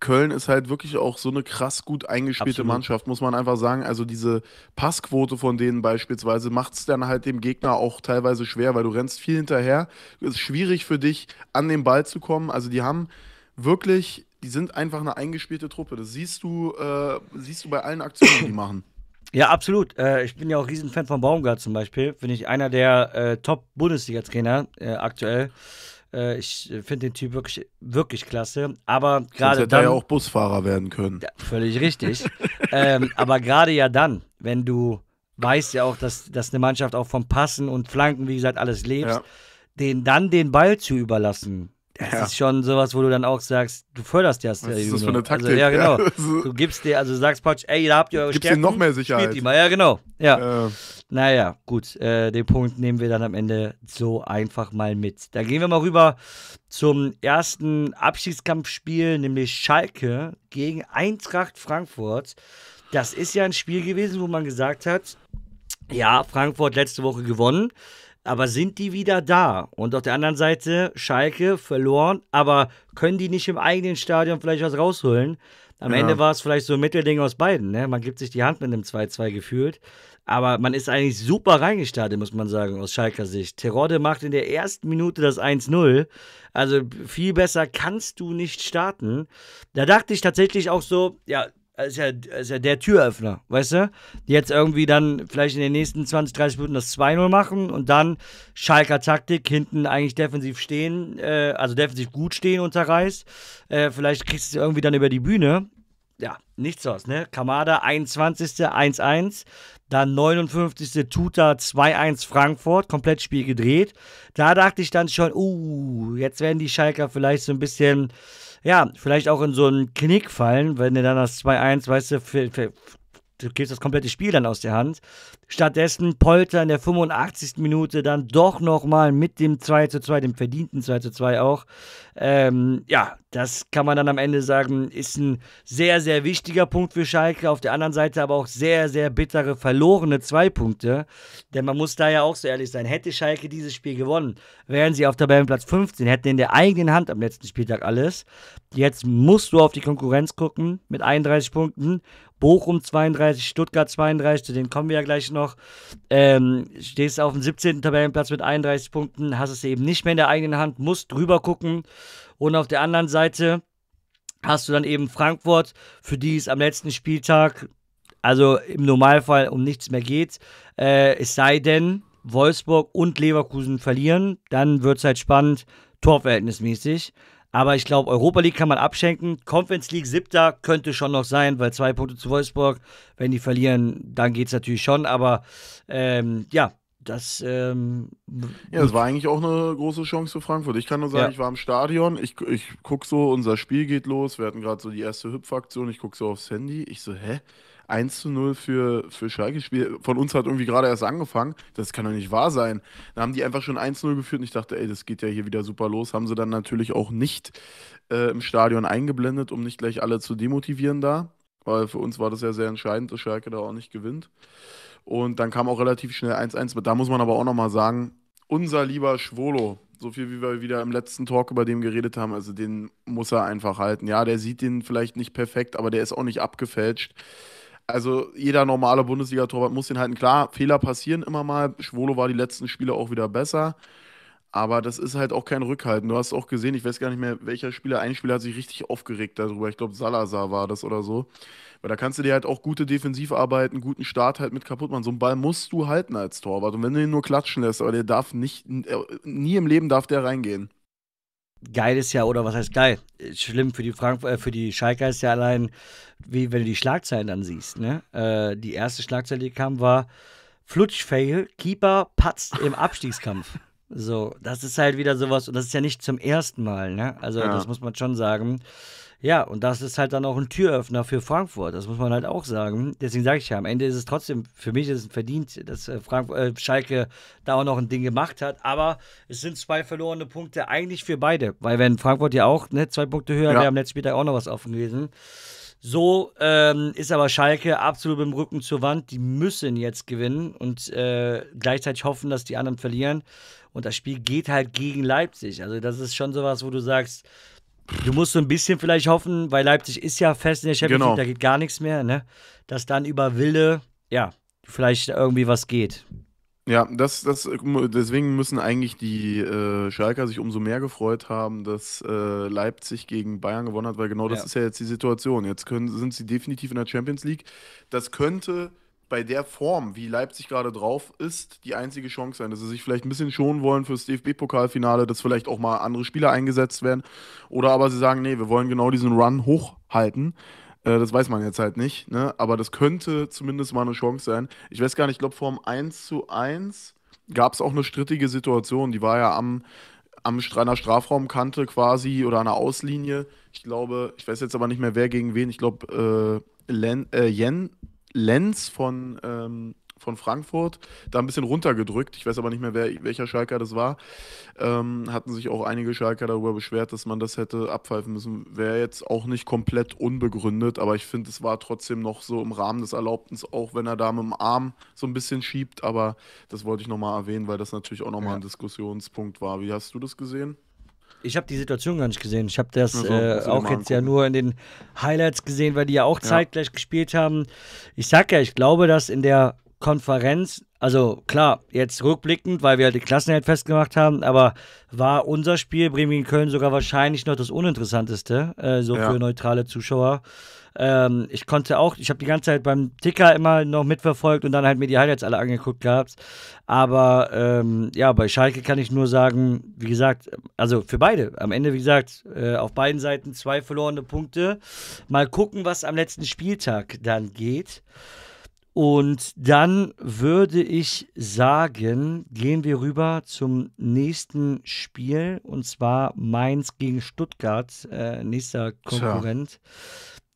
Köln ist halt wirklich auch so eine krass gut eingespielte Absolut. Mannschaft, muss man einfach sagen. Also diese Passquote von denen beispielsweise macht es dann halt dem Gegner auch teilweise schwer, weil du rennst viel hinterher. Es ist schwierig für dich, an den Ball zu kommen. Also die haben wirklich, die sind einfach eine eingespielte Truppe. Das siehst du, äh, siehst du bei allen Aktionen, die machen. Ja, absolut. Äh, ich bin ja auch Riesenfan von Baumgart zum Beispiel. Finde ich einer der äh, Top-Bundesliga-Trainer äh, aktuell. Äh, ich äh, finde den Typ wirklich, wirklich klasse. Aber gerade hätte dann. ja auch Busfahrer werden können. Ja, völlig richtig. ähm, aber gerade ja dann, wenn du weißt ja auch, dass, dass eine Mannschaft auch vom Passen und Flanken, wie gesagt, alles lebst, ja. den dann den Ball zu überlassen, das ja. ist schon sowas, wo du dann auch sagst, du förderst ja das. Was ist das für eine also, Taktik? Also, ja, genau. Du gibst dir, also sagst Patsch, ey, da habt ihr eure Gibst Stärken, noch mehr Sicherheit. Die mal. Ja, genau. Ja. Äh. Naja, gut, äh, den Punkt nehmen wir dann am Ende so einfach mal mit. Dann gehen wir mal rüber zum ersten Abschiedskampfspiel, nämlich Schalke gegen Eintracht Frankfurt. Das ist ja ein Spiel gewesen, wo man gesagt hat, ja, Frankfurt letzte Woche gewonnen aber sind die wieder da? Und auf der anderen Seite Schalke verloren, aber können die nicht im eigenen Stadion vielleicht was rausholen? Am ja. Ende war es vielleicht so ein Mittelding aus beiden. Ne? Man gibt sich die Hand mit einem 2-2 gefühlt. Aber man ist eigentlich super reingestartet, muss man sagen, aus Schalker Sicht. Terodde macht in der ersten Minute das 1-0. Also viel besser kannst du nicht starten. Da dachte ich tatsächlich auch so, ja, ist ja, ist ja der Türöffner, weißt du? Die jetzt irgendwie dann vielleicht in den nächsten 20, 30 Minuten das 2-0 machen und dann Schalker Taktik, hinten eigentlich defensiv stehen, äh, also defensiv gut stehen unterreißt. Äh, vielleicht kriegst du es irgendwie dann über die Bühne. Ja, nichts aus, ne? Kamada 21. 1-1. Dann 59. Tuta 2-1 Frankfurt, komplett Spiel gedreht. Da dachte ich dann schon, uh, jetzt werden die Schalker vielleicht so ein bisschen ja, vielleicht auch in so einen Knick fallen, wenn du dann das 2-1, weißt du, du gibst das komplette Spiel dann aus der Hand. Stattdessen Polter in der 85. Minute dann doch nochmal mit dem 2 zu 2, dem verdienten 2 zu 2 auch. Ähm, ja, das kann man dann am Ende sagen, ist ein sehr, sehr wichtiger Punkt für Schalke. Auf der anderen Seite aber auch sehr, sehr bittere, verlorene zwei Punkte. Denn man muss da ja auch so ehrlich sein, hätte Schalke dieses Spiel gewonnen, wären sie auf Tabellenplatz 15, hätten in der eigenen Hand am letzten Spieltag alles. Jetzt musst du auf die Konkurrenz gucken mit 31 Punkten Bochum 32, Stuttgart 32, zu denen kommen wir ja gleich noch. Ähm, stehst auf dem 17. Tabellenplatz mit 31 Punkten, hast es eben nicht mehr in der eigenen Hand, musst drüber gucken. Und auf der anderen Seite hast du dann eben Frankfurt, für die es am letzten Spieltag, also im Normalfall, um nichts mehr geht. Äh, es sei denn, Wolfsburg und Leverkusen verlieren, dann wird es halt spannend, torverhältnismäßig. Aber ich glaube, Europa League kann man abschenken. Conference League siebter könnte schon noch sein, weil zwei Punkte zu Wolfsburg. Wenn die verlieren, dann geht es natürlich schon. Aber ähm, ja, das. Ähm, ja, das war eigentlich auch eine große Chance für Frankfurt. Ich kann nur sagen, ja. ich war im Stadion. Ich, ich gucke so, unser Spiel geht los. Wir hatten gerade so die erste Hüpfaktion. Ich gucke so aufs Handy. Ich so, hä? 1 zu 0 für, für Schalke Spiel. Von uns hat irgendwie gerade erst angefangen. Das kann doch nicht wahr sein. Da haben die einfach schon 1 zu 0 geführt und ich dachte, ey, das geht ja hier wieder super los. Haben sie dann natürlich auch nicht äh, im Stadion eingeblendet, um nicht gleich alle zu demotivieren da. Weil für uns war das ja sehr entscheidend, dass Schalke da auch nicht gewinnt. Und dann kam auch relativ schnell 1-1. Da muss man aber auch nochmal sagen, unser lieber Schwolo, so viel wie wir wieder im letzten Talk über dem geredet haben, also den muss er einfach halten. Ja, der sieht den vielleicht nicht perfekt, aber der ist auch nicht abgefälscht also jeder normale Bundesliga-Torwart muss den halten. Klar, Fehler passieren immer mal. Schwolo war die letzten Spiele auch wieder besser. Aber das ist halt auch kein Rückhalten. Du hast auch gesehen, ich weiß gar nicht mehr, welcher Spieler, ein Spieler hat sich richtig aufgeregt darüber. Ich glaube, Salazar war das oder so. Weil da kannst du dir halt auch gute Defensivarbeiten, guten Start halt mit kaputt machen. So einen Ball musst du halten als Torwart. Und wenn du ihn nur klatschen lässt, aber der darf nicht, äh, nie im Leben darf der reingehen geil ist ja, oder was heißt geil? Schlimm für die Frank äh, für die Schalker ist ja allein, wie wenn du die Schlagzeilen dann siehst. Ne? Äh, die erste Schlagzeile, die kam, war Flutschfail, Keeper patzt im Abstiegskampf. so, das ist halt wieder sowas, und das ist ja nicht zum ersten Mal, ne? Also, ja. das muss man schon sagen. Ja, und das ist halt dann auch ein Türöffner für Frankfurt. Das muss man halt auch sagen. Deswegen sage ich ja, am Ende ist es trotzdem, für mich ist es verdient, dass äh, Frank, äh, Schalke da auch noch ein Ding gemacht hat. Aber es sind zwei verlorene Punkte eigentlich für beide. Weil wenn Frankfurt ja auch ne, zwei Punkte höher ja. wäre, am letzten Spieltag auch noch was offen gewesen. So ähm, ist aber Schalke absolut im Rücken zur Wand. Die müssen jetzt gewinnen und äh, gleichzeitig hoffen, dass die anderen verlieren. Und das Spiel geht halt gegen Leipzig. Also das ist schon sowas, wo du sagst, Du musst so ein bisschen vielleicht hoffen, weil Leipzig ist ja fest in der Champions genau. League, da geht gar nichts mehr, ne? Dass dann über Wille, ja, vielleicht irgendwie was geht. Ja, das, das, deswegen müssen eigentlich die äh, Schalker sich umso mehr gefreut haben, dass äh, Leipzig gegen Bayern gewonnen hat, weil genau ja. das ist ja jetzt die Situation. Jetzt können, sind sie definitiv in der Champions League. Das könnte bei der Form, wie Leipzig gerade drauf ist, die einzige Chance sein, dass sie sich vielleicht ein bisschen schonen wollen fürs DFB-Pokalfinale, dass vielleicht auch mal andere Spieler eingesetzt werden. Oder aber sie sagen, nee, wir wollen genau diesen Run hochhalten. Äh, das weiß man jetzt halt nicht, ne? aber das könnte zumindest mal eine Chance sein. Ich weiß gar nicht, ich glaube, vorm 1 zu 1 gab es auch eine strittige Situation, die war ja am am einer Strafraumkante quasi oder an einer Auslinie. Ich glaube, ich weiß jetzt aber nicht mehr, wer gegen wen. Ich glaube, äh, Len, äh, Jen Lenz von, ähm, von Frankfurt da ein bisschen runtergedrückt. Ich weiß aber nicht mehr, wer, welcher Schalker das war. Ähm, hatten sich auch einige Schalker darüber beschwert, dass man das hätte abpfeifen müssen. Wäre jetzt auch nicht komplett unbegründet, aber ich finde, es war trotzdem noch so im Rahmen des Erlaubtens, auch wenn er da mit dem Arm so ein bisschen schiebt. Aber das wollte ich nochmal erwähnen, weil das natürlich auch nochmal ja. ein Diskussionspunkt war. Wie hast du das gesehen? Ich habe die Situation gar nicht gesehen. Ich habe das also, äh, auch jetzt angucken. ja nur in den Highlights gesehen, weil die ja auch zeitgleich ja. gespielt haben. Ich sag ja, ich glaube, dass in der Konferenz, also klar, jetzt rückblickend, weil wir halt die Klassenheld halt festgemacht haben, aber war unser Spiel Bremen gegen Köln sogar wahrscheinlich noch das uninteressanteste, äh, so ja. für neutrale Zuschauer. Ähm, ich konnte auch, ich habe die ganze Zeit beim Ticker immer noch mitverfolgt und dann halt mir die Highlights alle angeguckt gehabt. Aber ähm, ja, bei Schalke kann ich nur sagen, wie gesagt, also für beide. Am Ende, wie gesagt, äh, auf beiden Seiten zwei verlorene Punkte. Mal gucken, was am letzten Spieltag dann geht. Und dann würde ich sagen, gehen wir rüber zum nächsten Spiel und zwar Mainz gegen Stuttgart, äh, nächster Konkurrent. Tja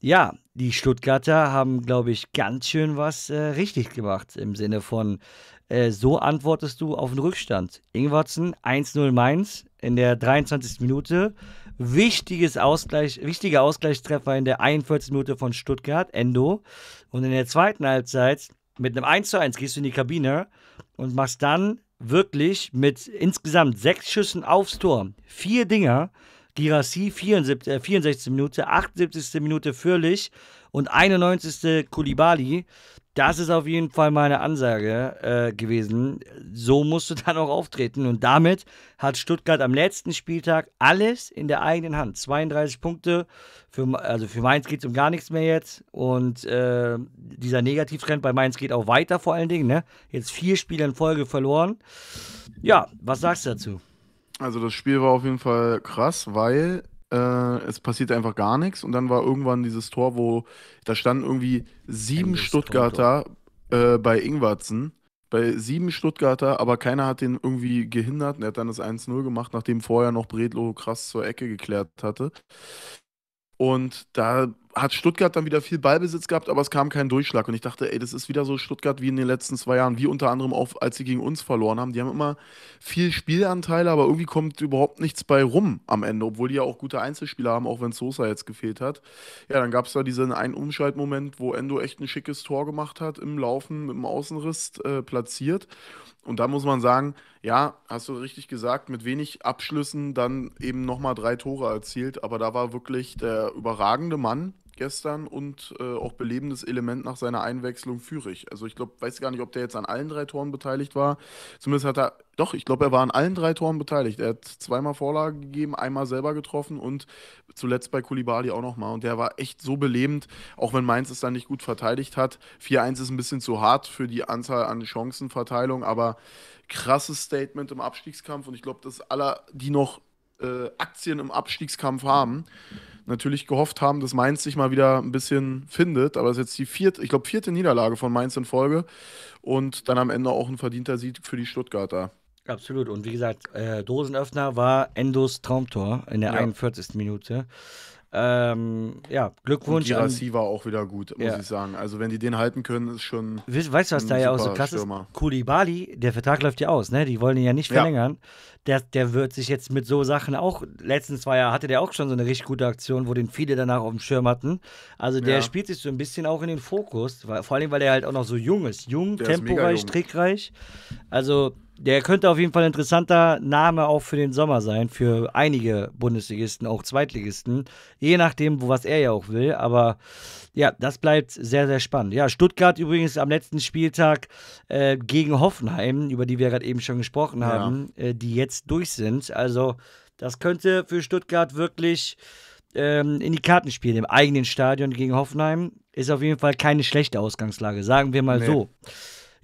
ja, die Stuttgarter haben, glaube ich, ganz schön was äh, richtig gemacht im Sinne von, äh, so antwortest du auf den Rückstand. Ingwertsen 1-0 Mainz in der 23. Minute. Wichtiges Ausgleich, wichtiger Ausgleichstreffer in der 41. Minute von Stuttgart, Endo. Und in der zweiten Halbzeit mit einem 1-1 gehst du in die Kabine und machst dann wirklich mit insgesamt sechs Schüssen aufs Tor, vier Dinger, Girassi, 74, äh, 64. Minute, 78. Minute Fürlich und 91. Kulibali. Das ist auf jeden Fall meine Ansage äh, gewesen. So musst du dann auch auftreten. Und damit hat Stuttgart am letzten Spieltag alles in der eigenen Hand. 32 Punkte. Für, also für Mainz geht es um gar nichts mehr jetzt. Und äh, dieser Negativtrend bei Mainz geht auch weiter vor allen Dingen. Ne? Jetzt vier Spiele in Folge verloren. Ja, was sagst du dazu? Also das Spiel war auf jeden Fall krass, weil äh, es passierte einfach gar nichts. Und dann war irgendwann dieses Tor, wo da standen irgendwie sieben Endes Stuttgarter äh, bei Ingwarzen. Bei sieben Stuttgarter, aber keiner hat den irgendwie gehindert. Und er hat dann das 1-0 gemacht, nachdem vorher noch Bredlo krass zur Ecke geklärt hatte. Und da hat Stuttgart dann wieder viel Ballbesitz gehabt, aber es kam kein Durchschlag. Und ich dachte, ey, das ist wieder so Stuttgart wie in den letzten zwei Jahren, wie unter anderem auch, als sie gegen uns verloren haben. Die haben immer viel Spielanteile, aber irgendwie kommt überhaupt nichts bei rum am Ende, obwohl die ja auch gute Einzelspieler haben, auch wenn Sosa jetzt gefehlt hat. Ja, dann gab es da diesen einen Umschaltmoment, wo Endo echt ein schickes Tor gemacht hat, im Laufen mit dem Außenriss äh, platziert. Und da muss man sagen, ja, hast du richtig gesagt, mit wenig Abschlüssen dann eben nochmal drei Tore erzielt. Aber da war wirklich der überragende Mann gestern und äh, auch belebendes Element nach seiner Einwechslung Führig. Also ich glaube, weiß gar nicht, ob der jetzt an allen drei Toren beteiligt war. Zumindest hat er, doch, ich glaube, er war an allen drei Toren beteiligt. Er hat zweimal Vorlage gegeben, einmal selber getroffen und zuletzt bei Kulibali auch nochmal. Und der war echt so belebend, auch wenn Mainz es dann nicht gut verteidigt hat. 4-1 ist ein bisschen zu hart für die Anzahl an Chancenverteilung, aber krasses Statement im Abstiegskampf und ich glaube, dass alle, die noch äh, Aktien im Abstiegskampf haben, mhm natürlich gehofft haben, dass Mainz sich mal wieder ein bisschen findet. Aber es ist jetzt die vierte, ich glaube, vierte Niederlage von Mainz in Folge und dann am Ende auch ein verdienter Sieg für die Stuttgarter. Absolut. Und wie gesagt, äh, Dosenöffner war Endos Traumtor in der ja. 41. Minute. Ähm, ja, Glückwunsch. Und Girassi war auch wieder gut, muss ja. ich sagen. Also, wenn die den halten können, ist schon. weißt du, was da ja auch so krass Stürmer. ist? Kulibali, der Vertrag läuft ja aus, ne? Die wollen ihn ja nicht verlängern. Ja der, der wird sich jetzt mit so Sachen auch, letztens war ja, hatte der auch schon so eine richtig gute Aktion, wo den viele danach auf dem Schirm hatten. Also der ja. spielt sich so ein bisschen auch in den Fokus, weil, vor allem, weil er halt auch noch so jung ist. Jung, der temporeich, ist jung. trickreich. Also der könnte auf jeden Fall ein interessanter Name auch für den Sommer sein, für einige Bundesligisten, auch Zweitligisten, je nachdem, was er ja auch will. Aber ja, das bleibt sehr, sehr spannend. Ja, Stuttgart übrigens am letzten Spieltag äh, gegen Hoffenheim, über die wir gerade eben schon gesprochen ja. haben, äh, die jetzt jetzt durch sind. Also das könnte für Stuttgart wirklich ähm, in die Karten spielen. Im eigenen Stadion gegen Hoffenheim ist auf jeden Fall keine schlechte Ausgangslage, sagen wir mal nee. so.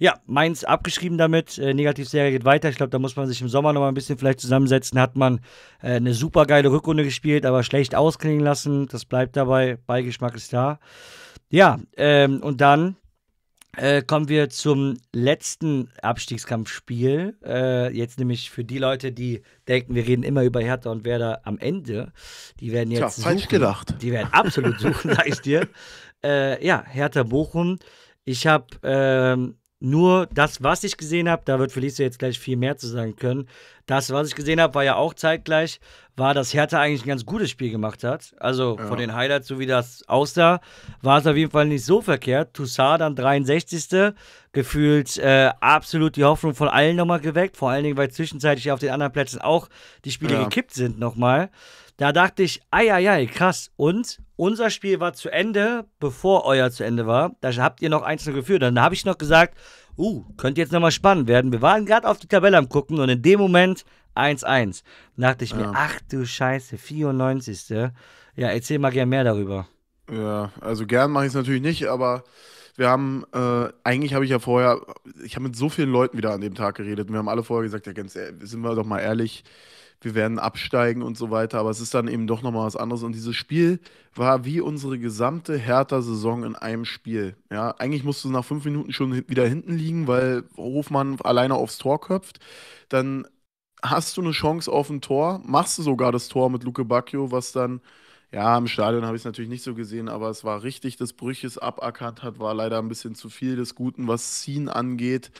Ja, Mainz abgeschrieben damit. Äh, Negativserie geht weiter. Ich glaube, da muss man sich im Sommer noch mal ein bisschen vielleicht zusammensetzen. Hat man äh, eine super geile Rückrunde gespielt, aber schlecht ausklingen lassen. Das bleibt dabei. Beigeschmack ist da. Ja, ähm, und dann äh, kommen wir zum letzten Abstiegskampfspiel. Äh, jetzt nämlich für die Leute, die denken, wir reden immer über Hertha und Werder am Ende. Die werden jetzt. Tja, suchen. falsch gedacht. Die werden absolut suchen, sag ich dir. Äh, ja, Hertha Bochum. Ich habe ähm, nur das, was ich gesehen habe, da wird Felicia jetzt gleich viel mehr zu sagen können. Das, was ich gesehen habe, war ja auch zeitgleich, war, dass Hertha eigentlich ein ganz gutes Spiel gemacht hat. Also ja. von den Highlights, so wie das aussah, war es auf jeden Fall nicht so verkehrt. Toussaint dann 63. Gefühlt äh, absolut die Hoffnung von allen nochmal geweckt. Vor allen Dingen, weil zwischenzeitlich auf den anderen Plätzen auch die Spiele ja. gekippt sind nochmal. Da dachte ich, ei, ei, ei, krass. Und unser Spiel war zu Ende, bevor euer zu Ende war. Da habt ihr noch einzeln geführt. Dann habe ich noch gesagt, uh, könnte jetzt nochmal spannend werden. Wir waren gerade auf die Tabelle am gucken und in dem Moment 1-1. Dachte ich ja. mir, ach du Scheiße, 94. Ja, erzähl mal gern mehr darüber. Ja, also gern mache ich es natürlich nicht, aber wir haben, äh, eigentlich habe ich ja vorher, ich habe mit so vielen Leuten wieder an dem Tag geredet und wir haben alle vorher gesagt, ja, ganz sind wir doch mal ehrlich, wir werden absteigen und so weiter, aber es ist dann eben doch nochmal was anderes. Und dieses Spiel war wie unsere gesamte Hertha-Saison in einem Spiel. Ja, eigentlich musst du nach fünf Minuten schon wieder hinten liegen, weil Hofmann alleine aufs Tor köpft. Dann hast du eine Chance auf ein Tor, machst du sogar das Tor mit Luke Bacchio, was dann ja, im Stadion habe ich es natürlich nicht so gesehen, aber es war richtig, dass Brüches aberkannt hat, war leider ein bisschen zu viel des Guten, was Scene angeht.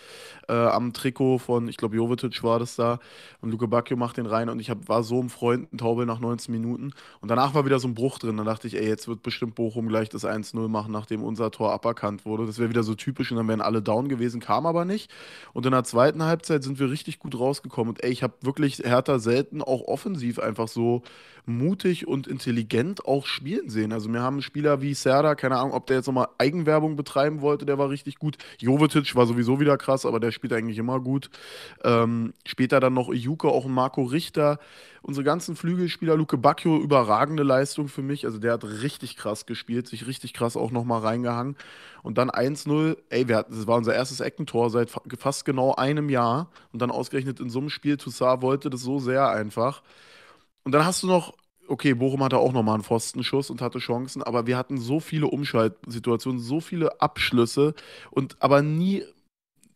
Äh, am Trikot von, ich glaube, Jovetic war das da und Luke Bacchio macht den rein und ich hab, war so im Freundentaubel nach 19 Minuten und danach war wieder so ein Bruch drin. Da dachte ich, ey, jetzt wird bestimmt Bochum gleich das 1-0 machen, nachdem unser Tor aberkannt wurde. Das wäre wieder so typisch und dann wären alle down gewesen, kam aber nicht. Und in der zweiten Halbzeit sind wir richtig gut rausgekommen und ey, ich habe wirklich Hertha selten auch offensiv einfach so mutig und intelligent auch spielen sehen. Also wir haben Spieler wie Serda, keine Ahnung, ob der jetzt nochmal Eigenwerbung betreiben wollte, der war richtig gut. Jovetic war sowieso wieder krass, aber der spielt eigentlich immer gut. Ähm, später dann noch Iuka, auch Marco Richter. Unsere ganzen Flügelspieler, Luke Bacchio, überragende Leistung für mich. Also der hat richtig krass gespielt, sich richtig krass auch nochmal reingehangen. Und dann 1-0, ey, wir hatten, das war unser erstes Eckentor seit fast genau einem Jahr. Und dann ausgerechnet in so einem Spiel, Toussaint wollte das so sehr einfach. Und dann hast du noch okay, Bochum hatte auch nochmal einen Pfostenschuss und hatte Chancen, aber wir hatten so viele Umschaltsituationen, so viele Abschlüsse und aber nie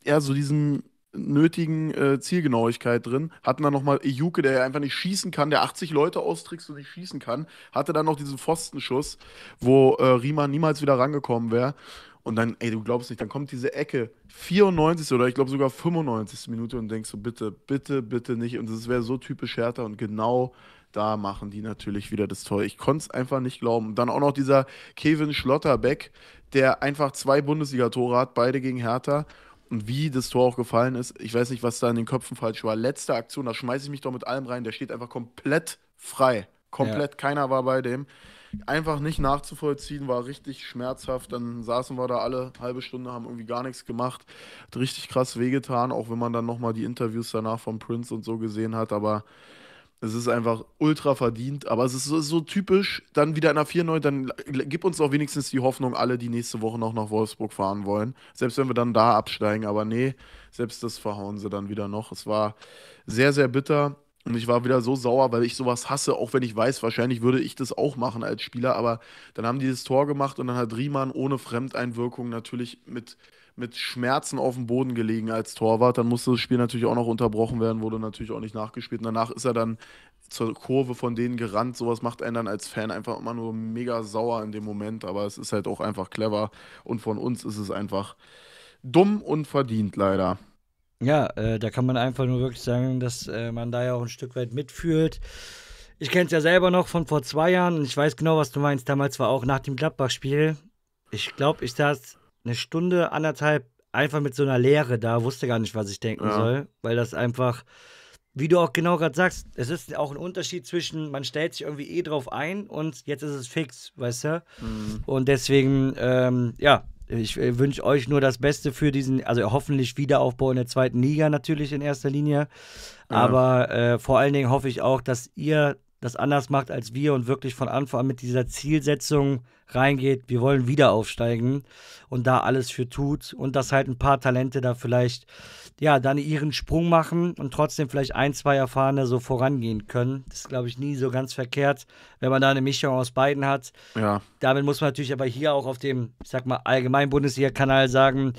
ja, so diesen nötigen äh, Zielgenauigkeit drin. Hatten dann nochmal Ijuke, der ja einfach nicht schießen kann, der 80 Leute austrickst und nicht schießen kann. Hatte dann noch diesen Pfostenschuss, wo äh, Riemann niemals wieder rangekommen wäre. Und dann, ey, du glaubst nicht, dann kommt diese Ecke, 94. oder ich glaube sogar 95. Minute und denkst so, bitte, bitte, bitte nicht. Und das wäre so typisch Hertha und genau da machen die natürlich wieder das Tor. Ich konnte es einfach nicht glauben. Dann auch noch dieser Kevin Schlotterbeck, der einfach zwei Bundesliga-Tore hat, beide gegen Hertha. Und wie das Tor auch gefallen ist, ich weiß nicht, was da in den Köpfen falsch war. Letzte Aktion, da schmeiße ich mich doch mit allem rein. Der steht einfach komplett frei. Komplett, ja. keiner war bei dem. Einfach nicht nachzuvollziehen, war richtig schmerzhaft. Dann saßen wir da alle halbe Stunde, haben irgendwie gar nichts gemacht. Hat richtig krass wehgetan, auch wenn man dann nochmal die Interviews danach von Prince und so gesehen hat. Aber es ist einfach ultra verdient, aber es ist so, so typisch, dann wieder in der 4-9, dann gib uns auch wenigstens die Hoffnung, alle, die nächste Woche noch nach Wolfsburg fahren wollen. Selbst wenn wir dann da absteigen, aber nee, selbst das verhauen sie dann wieder noch. Es war sehr, sehr bitter. Und ich war wieder so sauer, weil ich sowas hasse, auch wenn ich weiß, wahrscheinlich würde ich das auch machen als Spieler. Aber dann haben die das Tor gemacht und dann hat Riemann ohne Fremdeinwirkung natürlich mit, mit Schmerzen auf dem Boden gelegen als Torwart. Dann musste das Spiel natürlich auch noch unterbrochen werden, wurde natürlich auch nicht nachgespielt. Und danach ist er dann zur Kurve von denen gerannt. Sowas macht einen dann als Fan einfach immer nur mega sauer in dem Moment. Aber es ist halt auch einfach clever. Und von uns ist es einfach dumm und verdient leider. Ja, äh, da kann man einfach nur wirklich sagen, dass äh, man da ja auch ein Stück weit mitfühlt. Ich kenne es ja selber noch von vor zwei Jahren und ich weiß genau, was du meinst. Damals war auch nach dem Gladbach-Spiel. Ich glaube, ich saß eine Stunde, anderthalb einfach mit so einer Leere da, wusste gar nicht, was ich denken ja. soll, weil das einfach, wie du auch genau gerade sagst, es ist auch ein Unterschied zwischen, man stellt sich irgendwie eh drauf ein und jetzt ist es fix, weißt du? Mhm. Und deswegen, ähm, ja, ich äh, wünsche euch nur das Beste für diesen, also hoffentlich Wiederaufbau in der zweiten Liga natürlich in erster Linie. Ja. Aber äh, vor allen Dingen hoffe ich auch, dass ihr das anders macht als wir und wirklich von Anfang an mit dieser Zielsetzung reingeht, wir wollen wieder aufsteigen und da alles für tut und dass halt ein paar Talente da vielleicht ja dann ihren Sprung machen und trotzdem vielleicht ein, zwei Erfahrene so vorangehen können. Das ist, glaube ich, nie so ganz verkehrt, wenn man da eine Mischung aus beiden hat. Ja. Damit muss man natürlich aber hier auch auf dem, ich sag mal, allgemeinen Bundesliga-Kanal sagen,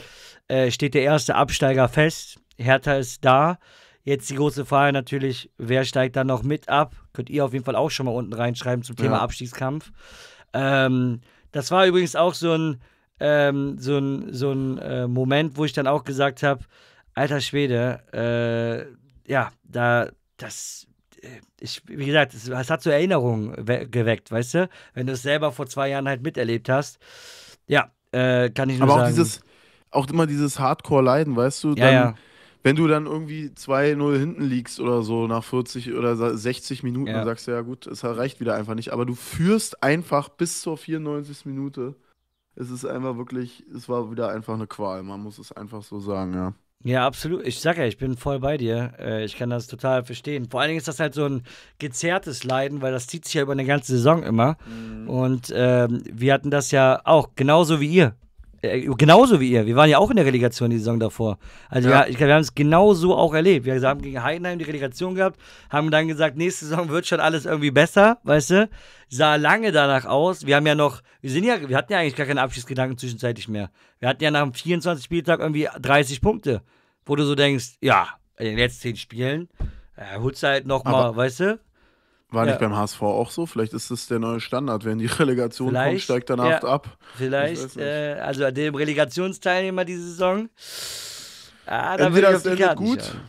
äh, steht der erste Absteiger fest. Hertha ist da. Jetzt die große Frage natürlich, wer steigt da noch mit ab? Könnt ihr auf jeden Fall auch schon mal unten reinschreiben zum Thema ja. Abstiegskampf. Ähm, das war übrigens auch so ein, ähm, so ein, so ein äh, Moment, wo ich dann auch gesagt habe, alter Schwede, äh, ja, da, das, äh, ich, wie gesagt, es, es hat so Erinnerungen we geweckt, weißt du? Wenn du es selber vor zwei Jahren halt miterlebt hast, ja, äh, kann ich nur Aber sagen. Aber auch dieses, auch immer dieses Hardcore-Leiden, weißt du? Dann, ja, ja wenn du dann irgendwie 2-0 hinten liegst oder so nach 40 oder 60 Minuten ja. und sagst, ja gut, es reicht wieder einfach nicht, aber du führst einfach bis zur 94. Minute. Es ist einfach wirklich, es war wieder einfach eine Qual, man muss es einfach so sagen, ja. Ja, absolut. Ich sag ja, ich bin voll bei dir. Äh, ich kann das total verstehen. Vor allen Dingen ist das halt so ein gezerrtes Leiden, weil das zieht sich ja über eine ganze Saison immer. Mhm. Und ähm, wir hatten das ja auch, genauso wie ihr. Äh, genauso wie ihr. Wir waren ja auch in der Relegation die Saison davor. Also ja. wir, wir haben es genauso auch erlebt. Wir haben gegen Heidenheim die Relegation gehabt, haben dann gesagt, nächste Saison wird schon alles irgendwie besser, weißt du? Sah lange danach aus. Wir haben ja noch, wir sind ja, wir hatten ja eigentlich gar keinen Abschiedsgedanken zwischenzeitlich mehr. Wir hatten ja nach dem 24. Spieltag irgendwie 30 Punkte, wo du so denkst, ja, in den letzten 10 Spielen, äh, holst halt nochmal, weißt du? War ja. nicht beim HSV auch so? Vielleicht ist das der neue Standard. Wenn die Relegation vielleicht, kommt, steigt danach ja, ab. Vielleicht, äh, also dem Relegationsteilnehmer diese Saison. Ah, da Entweder es endet gut. Schauen.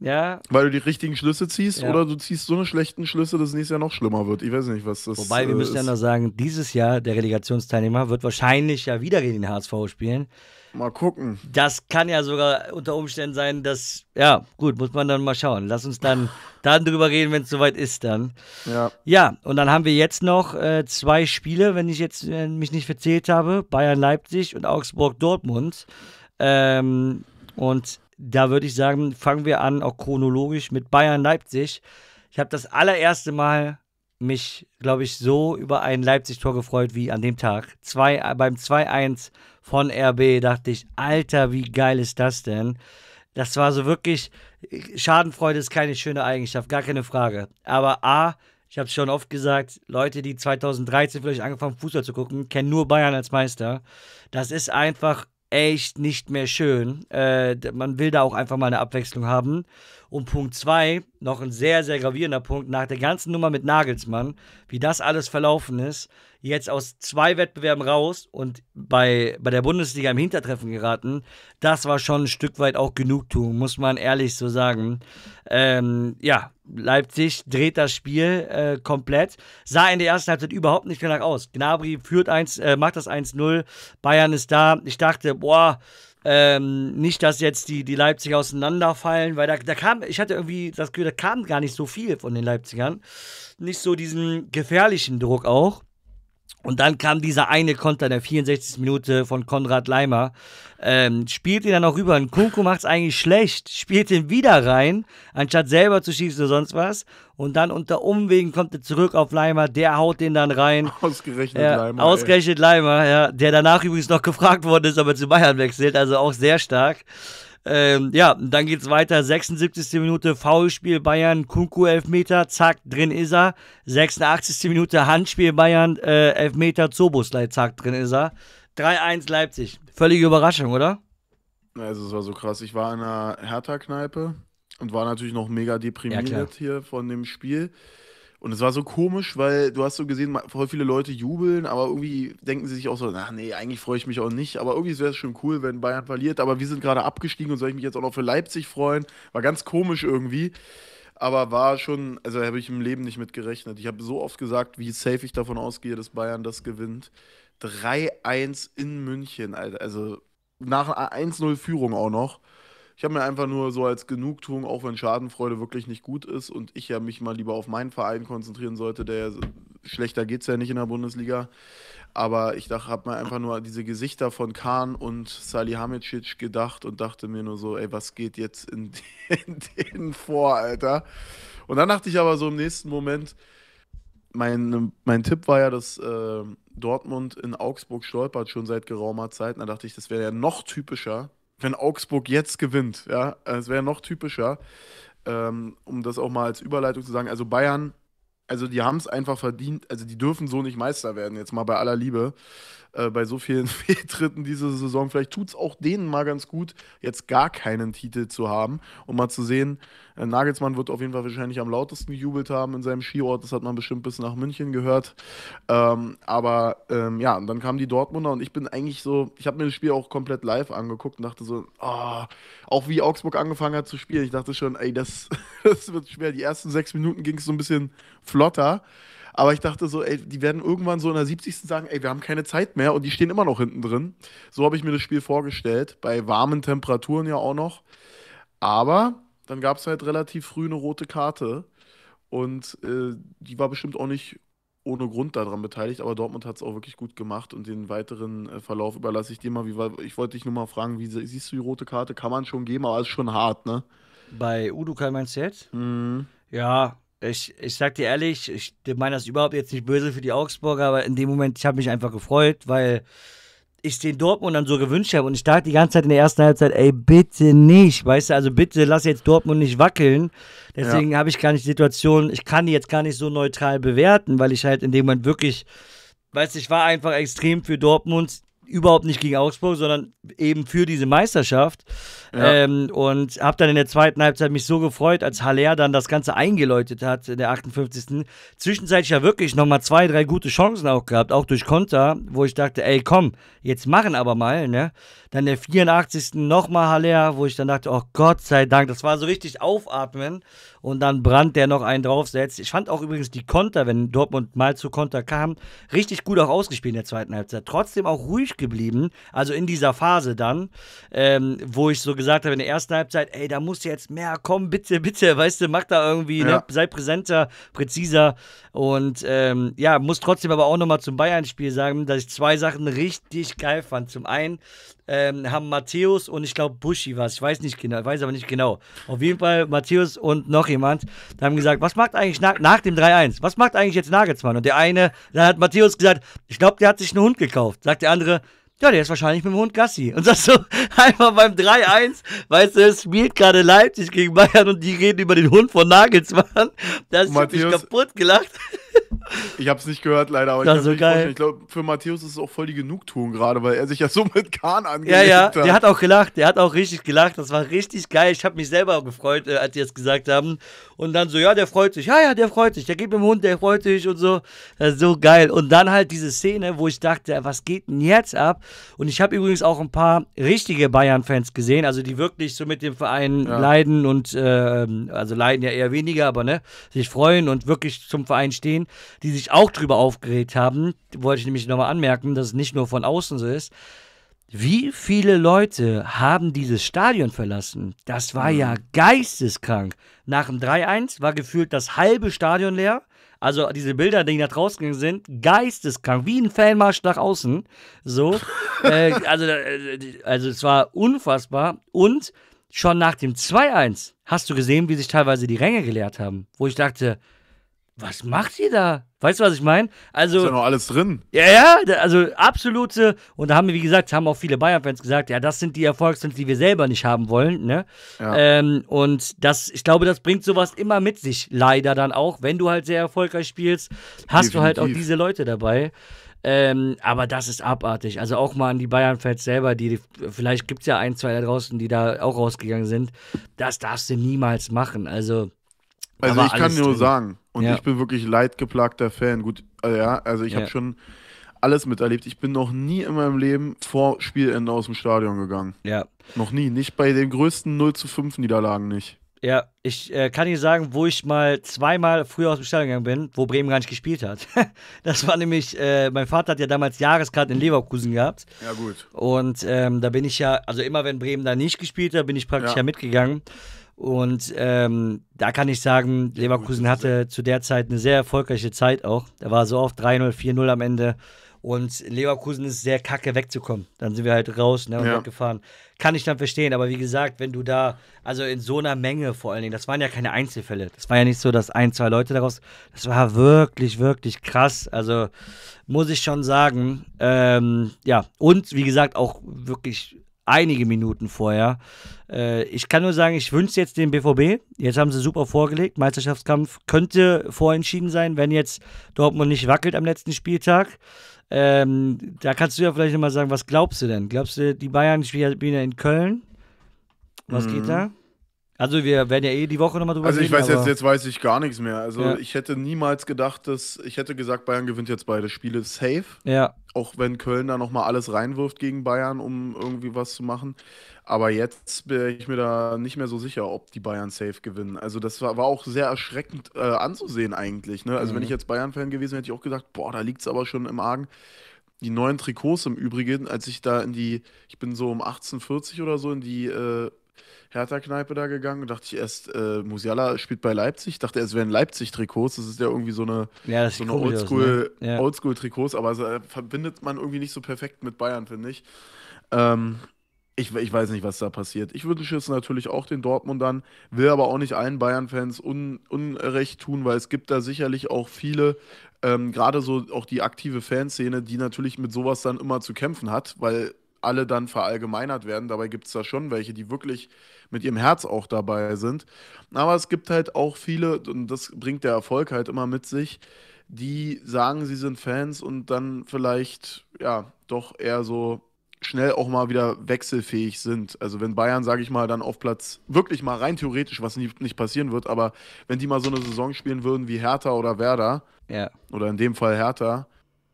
Ja. Weil du die richtigen Schlüsse ziehst ja. oder du ziehst so eine schlechten Schlüsse, dass es nächstes Jahr noch schlimmer wird. Ich weiß nicht, was das ist. Wobei, wir äh, müssen ja noch sagen, dieses Jahr der Relegationsteilnehmer wird wahrscheinlich ja wieder gegen den HSV spielen. Mal gucken. Das kann ja sogar unter Umständen sein, dass, ja, gut, muss man dann mal schauen. Lass uns dann, dann drüber reden, wenn es soweit ist dann. Ja. Ja, und dann haben wir jetzt noch äh, zwei Spiele, wenn ich jetzt äh, mich nicht verzählt habe, Bayern-Leipzig und Augsburg-Dortmund. Ähm, und da würde ich sagen, fangen wir an, auch chronologisch mit Bayern Leipzig. Ich habe das allererste Mal mich, glaube ich, so über ein Leipzig-Tor gefreut wie an dem Tag. Zwei, äh, beim 2-1 von RB dachte ich, Alter, wie geil ist das denn? Das war so wirklich, Schadenfreude ist keine schöne Eigenschaft, gar keine Frage. Aber A, ich habe es schon oft gesagt, Leute, die 2013 vielleicht angefangen Fußball zu gucken, kennen nur Bayern als Meister. Das ist einfach echt nicht mehr schön. Äh, man will da auch einfach mal eine Abwechslung haben. Und Punkt 2, noch ein sehr, sehr gravierender Punkt, nach der ganzen Nummer mit Nagelsmann, wie das alles verlaufen ist, jetzt aus zwei Wettbewerben raus und bei, bei der Bundesliga im Hintertreffen geraten, das war schon ein Stück weit auch Genugtuung, muss man ehrlich so sagen. Ähm, ja, Leipzig dreht das Spiel äh, komplett. Sah in der ersten Halbzeit überhaupt nicht danach aus. Gnabry führt eins, äh, macht das 1-0. Bayern ist da. Ich dachte, boah, ähm, nicht, dass jetzt die, die Leipziger auseinanderfallen, weil da, da kam, ich hatte irgendwie das Gefühl, da kam gar nicht so viel von den Leipzigern. Nicht so diesen gefährlichen Druck auch. Und dann kam dieser eine Konter in der 64. Minute von Konrad Leimer. Ähm, spielt ihn dann auch rüber. Und Kunku macht es eigentlich schlecht. Spielt ihn wieder rein, anstatt selber zu schießen oder sonst was. Und dann unter Umwegen kommt er zurück auf Leimer. Der haut den dann rein. Ausgerechnet ja, Leimer. Ausgerechnet ey. Leimer, ja. Der danach übrigens noch gefragt worden ist, ob er zu Bayern wechselt. Also auch sehr stark. Ähm, ja, dann geht's weiter. 76. Minute Foulspiel Bayern, Kunku Elfmeter, zack, drin ist er. 86. Minute Handspiel Bayern, äh, Elfmeter Zobuslei, zack, drin ist er. 3-1 Leipzig. Völlige Überraschung, oder? Also es war so krass. Ich war in einer Hertha-Kneipe und war natürlich noch mega deprimiert ja, hier von dem Spiel. Und es war so komisch, weil du hast so gesehen, voll viele Leute jubeln, aber irgendwie denken sie sich auch so, ach nee, eigentlich freue ich mich auch nicht. Aber irgendwie wäre es schon cool, wenn Bayern verliert. Aber wir sind gerade abgestiegen und soll ich mich jetzt auch noch für Leipzig freuen? War ganz komisch irgendwie. Aber war schon, also habe ich im Leben nicht mit gerechnet. Ich habe so oft gesagt, wie safe ich davon ausgehe, dass Bayern das gewinnt. 3-1 in München, Alter. Also nach 1-0-Führung auch noch. Ich habe mir einfach nur so als Genugtuung, auch wenn Schadenfreude wirklich nicht gut ist und ich ja mich mal lieber auf meinen Verein konzentrieren sollte, der schlechter geht es ja nicht in der Bundesliga. Aber ich dachte, habe mir einfach nur an diese Gesichter von Kahn und Salihamidzic gedacht und dachte mir nur so, ey, was geht jetzt in denen vor, Alter? Und dann dachte ich aber so im nächsten Moment, mein, mein Tipp war ja, dass äh, Dortmund in Augsburg stolpert schon seit geraumer Zeit. Und da dachte ich, das wäre ja noch typischer, wenn Augsburg jetzt gewinnt, ja, es wäre noch typischer, ähm, um das auch mal als Überleitung zu sagen. Also Bayern, also die haben es einfach verdient, also die dürfen so nicht Meister werden, jetzt mal bei aller Liebe. Äh, bei so vielen Fehltritten diese Saison. Vielleicht tut es auch denen mal ganz gut, jetzt gar keinen Titel zu haben um mal zu sehen, äh, Nagelsmann wird auf jeden Fall wahrscheinlich am lautesten gejubelt haben in seinem Skiort. Das hat man bestimmt bis nach München gehört. Ähm, aber ähm, ja, und dann kamen die Dortmunder und ich bin eigentlich so, ich habe mir das Spiel auch komplett live angeguckt und dachte so, oh, auch wie Augsburg angefangen hat zu spielen, ich dachte schon, ey, das, das wird schwer. Die ersten sechs Minuten ging es so ein bisschen flotter. Aber ich dachte so, ey, die werden irgendwann so in der 70. sagen, ey, wir haben keine Zeit mehr und die stehen immer noch hinten drin. So habe ich mir das Spiel vorgestellt, bei warmen Temperaturen ja auch noch. Aber dann gab es halt relativ früh eine rote Karte und äh, die war bestimmt auch nicht ohne Grund daran beteiligt, aber Dortmund hat es auch wirklich gut gemacht und den weiteren äh, Verlauf überlasse ich dir mal. Wie, ich wollte dich nur mal fragen, wie siehst du die rote Karte? Kann man schon geben, aber ist schon hart, ne? Bei Udukai meinst du jetzt? Mhm. Ja, ich, ich sag dir ehrlich, ich meine das überhaupt jetzt nicht böse für die Augsburger, aber in dem Moment, ich habe mich einfach gefreut, weil ich den Dortmund dann so gewünscht habe und ich dachte die ganze Zeit in der ersten Halbzeit, ey, bitte nicht, weißt du, also bitte lass jetzt Dortmund nicht wackeln. Deswegen ja. habe ich gar nicht die Situation, ich kann die jetzt gar nicht so neutral bewerten, weil ich halt in dem Moment wirklich, weißt du, ich war einfach extrem für Dortmund überhaupt nicht gegen Augsburg, sondern eben für diese Meisterschaft. Ja. Ähm, und habe dann in der zweiten Halbzeit mich so gefreut, als Haller dann das Ganze eingeläutet hat in der 58. Zwischenzeitlich ja wirklich nochmal zwei, drei gute Chancen auch gehabt, auch durch Konter, wo ich dachte, ey, komm, jetzt machen aber mal. Ne? Dann der 84. nochmal Haller, wo ich dann dachte, oh Gott sei Dank, das war so richtig aufatmen. Und dann brandt der noch einen draufsetzt. Ich fand auch übrigens die Konter, wenn Dortmund mal zu Konter kam, richtig gut auch ausgespielt in der zweiten Halbzeit. Trotzdem auch ruhig geblieben, also in dieser Phase dann, ähm, wo ich so gesagt habe in der ersten Halbzeit, ey, da muss jetzt mehr kommen, bitte, bitte, weißt du, mach da irgendwie, ne? ja. ne, sei präsenter, präziser. Und ähm, ja, muss trotzdem aber auch nochmal zum Bayern-Spiel sagen, dass ich zwei Sachen richtig geil fand. Zum einen ähm, haben Matthäus und ich glaube Buschi was, ich weiß nicht genau, weiß aber nicht genau. Auf jeden Fall Matthäus und noch jemand, da haben gesagt, was macht eigentlich nach, nach dem 3-1, was macht eigentlich jetzt Nagelsmann? Und der eine, da hat Matthäus gesagt, ich glaube, der hat sich einen Hund gekauft. Sagt der andere, ja, der ist wahrscheinlich mit dem Hund Gassi. Und sagst so, einfach beim 3-1, weißt du, es spielt gerade Leipzig gegen Bayern und die reden über den Hund von Nagelsmann. Da ist mich kaputt gelacht. Ich habe es nicht gehört, leider. Aber das ich, so geil. ich glaube, für Matthäus ist es auch voll die Genugtuung gerade, weil er sich ja so mit Kahn angelegt hat. Ja, ja, hat. der hat auch gelacht. Der hat auch richtig gelacht. Das war richtig geil. Ich habe mich selber gefreut, äh, als die es gesagt haben. Und dann so, ja, der freut sich. Ja, ja, der freut sich. Der geht mit dem Hund, der freut sich und so. Das ist so geil. Und dann halt diese Szene, wo ich dachte, was geht denn jetzt ab? Und ich habe übrigens auch ein paar richtige Bayern-Fans gesehen, also die wirklich so mit dem Verein ja. leiden und, äh, also leiden ja eher weniger, aber ne, sich freuen und wirklich zum Verein stehen die sich auch drüber aufgeregt haben, wollte ich nämlich nochmal anmerken, dass es nicht nur von außen so ist. Wie viele Leute haben dieses Stadion verlassen? Das war ja mhm. geisteskrank. Nach dem 3-1 war gefühlt das halbe Stadion leer. Also diese Bilder, die da draußen gegangen sind, geisteskrank, wie ein Fanmarsch nach außen. So. äh, also, äh, also es war unfassbar. Und schon nach dem 2-1 hast du gesehen, wie sich teilweise die Ränge geleert haben, wo ich dachte, was macht ihr da? Weißt du, was ich meine? Also, ist ja noch alles drin. Ja, ja, also absolute. Und da haben wir, wie gesagt, haben auch viele Bayern-Fans gesagt, ja, das sind die Erfolgsfans, die wir selber nicht haben wollen. Ne? Ja. Ähm, und das, ich glaube, das bringt sowas immer mit sich, leider dann auch. Wenn du halt sehr erfolgreich spielst, hast Definitiv. du halt auch diese Leute dabei. Ähm, aber das ist abartig. Also auch mal an die Bayern-Fans selber, die, vielleicht gibt es ja ein, zwei da draußen, die da auch rausgegangen sind. Das darfst du niemals machen. Also also ich kann nur sagen, und ja. ich bin wirklich leidgeplagter Fan. Gut, also ja, also ich ja. habe schon alles miterlebt. Ich bin noch nie in meinem Leben vor Spielende aus dem Stadion gegangen. Ja. Noch nie. Nicht bei den größten 0 zu 5 Niederlagen nicht. Ja, ich äh, kann dir sagen, wo ich mal zweimal früher aus dem Stadion gegangen bin, wo Bremen gar nicht gespielt hat. das war nämlich, äh, mein Vater hat ja damals Jahreskarte in Leverkusen gehabt. Ja, gut. Und ähm, da bin ich ja, also immer wenn Bremen da nicht gespielt hat, bin ich praktisch ja, ja mitgegangen. Und ähm, da kann ich sagen, Leverkusen hatte zu der Zeit eine sehr erfolgreiche Zeit auch. Da war so oft 3-0, 4-0 am Ende. Und Leverkusen ist sehr kacke wegzukommen. Dann sind wir halt raus ne, und ja. weggefahren. Kann ich dann verstehen, aber wie gesagt, wenn du da, also in so einer Menge vor allen Dingen, das waren ja keine Einzelfälle. Das war ja nicht so, dass ein, zwei Leute daraus. Das war wirklich, wirklich krass. Also muss ich schon sagen. Ähm, ja, und wie gesagt, auch wirklich einige Minuten vorher. Äh, ich kann nur sagen, ich wünsche jetzt den BVB. Jetzt haben sie super vorgelegt. Meisterschaftskampf könnte vorentschieden sein, wenn jetzt Dortmund nicht wackelt am letzten Spieltag. Ähm, da kannst du ja vielleicht nochmal sagen, was glaubst du denn? Glaubst du, die Bayern spielen in Köln? Was mhm. geht da? Also wir werden ja eh die Woche nochmal drüber Also ich reden, weiß jetzt, jetzt weiß ich gar nichts mehr. Also ja. ich hätte niemals gedacht, dass ich hätte gesagt, Bayern gewinnt jetzt beide Spiele safe. Ja. Auch wenn Köln da nochmal alles reinwirft gegen Bayern, um irgendwie was zu machen. Aber jetzt bin ich mir da nicht mehr so sicher, ob die Bayern safe gewinnen. Also das war, war auch sehr erschreckend äh, anzusehen eigentlich. Ne? Also mhm. wenn ich jetzt Bayern-Fan gewesen wäre, hätte ich auch gedacht, boah, da liegt es aber schon im Argen die neuen Trikots im Übrigen, als ich da in die, ich bin so um 1840 oder so in die äh, Hertha-Kneipe da gegangen und dachte ich erst, äh, Musiala spielt bei Leipzig. Dachte erst, es wären Leipzig-Trikots. Das ist ja irgendwie so eine, ja, so eine ne? Oldschool-Trikots, ne? ja. Oldschool aber also, verbindet man irgendwie nicht so perfekt mit Bayern, finde ich. Ähm, ich. Ich weiß nicht, was da passiert. Ich wünsche es natürlich auch den Dortmundern, will aber auch nicht allen Bayern-Fans un, Unrecht tun, weil es gibt da sicherlich auch viele, ähm, gerade so auch die aktive Fanszene, die natürlich mit sowas dann immer zu kämpfen hat, weil alle dann verallgemeinert werden. Dabei gibt es da schon welche, die wirklich mit ihrem Herz auch dabei sind. Aber es gibt halt auch viele, und das bringt der Erfolg halt immer mit sich, die sagen, sie sind Fans und dann vielleicht, ja, doch eher so schnell auch mal wieder wechselfähig sind. Also wenn Bayern, sage ich mal, dann auf Platz wirklich mal rein theoretisch, was nie, nicht passieren wird, aber wenn die mal so eine Saison spielen würden wie Hertha oder Werder, ja. oder in dem Fall Hertha,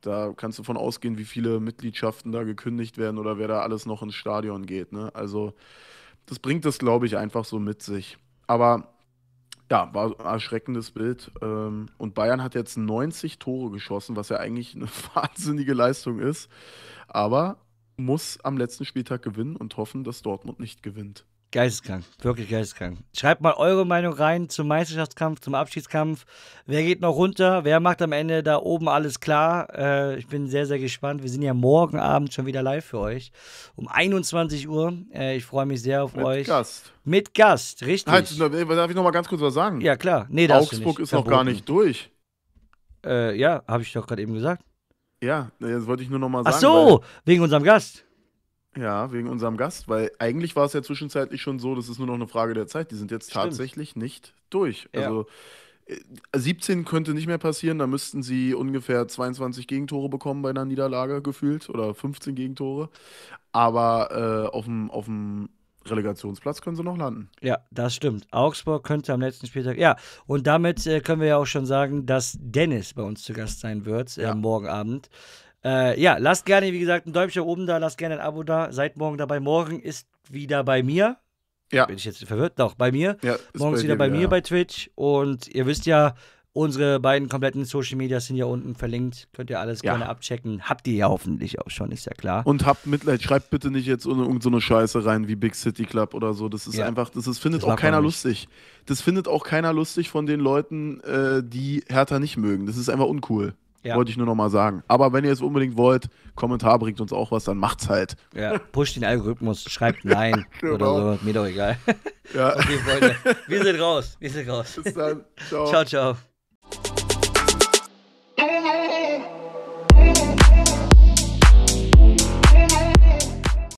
da kannst du von ausgehen, wie viele Mitgliedschaften da gekündigt werden oder wer da alles noch ins Stadion geht. Ne? Also das bringt das, glaube ich, einfach so mit sich. Aber ja, war ein erschreckendes Bild. Ähm, und Bayern hat jetzt 90 Tore geschossen, was ja eigentlich eine wahnsinnige Leistung ist. Aber muss am letzten Spieltag gewinnen und hoffen, dass Dortmund nicht gewinnt. Geisteskrank, wirklich geisteskrank. Schreibt mal eure Meinung rein zum Meisterschaftskampf, zum Abschiedskampf. Wer geht noch runter? Wer macht am Ende da oben alles klar? Äh, ich bin sehr, sehr gespannt. Wir sind ja morgen Abend schon wieder live für euch um 21 Uhr. Äh, ich freue mich sehr auf Mit euch. Mit Gast. Mit Gast, richtig. Halt, darf ich noch mal ganz kurz was sagen? Ja, klar. Nee, Augsburg ist noch gar nicht durch. Äh, ja, habe ich doch gerade eben gesagt. Ja, das wollte ich nur noch mal sagen. Ach so, wegen unserem Gast. Ja, wegen unserem Gast, weil eigentlich war es ja zwischenzeitlich schon so, das ist nur noch eine Frage der Zeit. Die sind jetzt Stimmt. tatsächlich nicht durch. Ja. Also 17 äh, könnte nicht mehr passieren, da müssten sie ungefähr 22 Gegentore bekommen bei einer Niederlage gefühlt oder 15 Gegentore. Aber äh, auf dem, auf dem Relegationsplatz können sie noch landen. Ja, das stimmt. Augsburg könnte am letzten Spieltag. Ja, und damit äh, können wir ja auch schon sagen, dass Dennis bei uns zu Gast sein wird äh, ja. morgen Abend. Äh, ja, lasst gerne, wie gesagt, ein Däumchen oben da, lasst gerne ein Abo da. Seid morgen dabei. Morgen ist wieder bei mir. Ja. Bin ich jetzt verwirrt? Doch, bei mir. Ja, morgen ist wieder dem, bei mir ja. bei Twitch. Und ihr wisst ja, unsere beiden kompletten Social Media sind ja unten verlinkt. Könnt ihr alles ja. gerne abchecken. Habt ihr ja hoffentlich auch schon, ist ja klar. Und habt Mitleid. Schreibt bitte nicht jetzt irgendeine Scheiße rein wie Big City Club oder so. Das ist ja. einfach, das, ist, findet das auch keiner lustig. Das findet auch keiner lustig von den Leuten, äh, die Hertha nicht mögen. Das ist einfach uncool. Ja. Wollte ich nur noch mal sagen. Aber wenn ihr es unbedingt wollt, Kommentar bringt uns auch was, dann macht's halt. Ja, pusht den Algorithmus, schreibt Nein genau. oder so, mir doch egal. Ja. Okay, Freunde, wir sind raus. Wir sind raus. Bis dann. Ciao, ciao. ciao.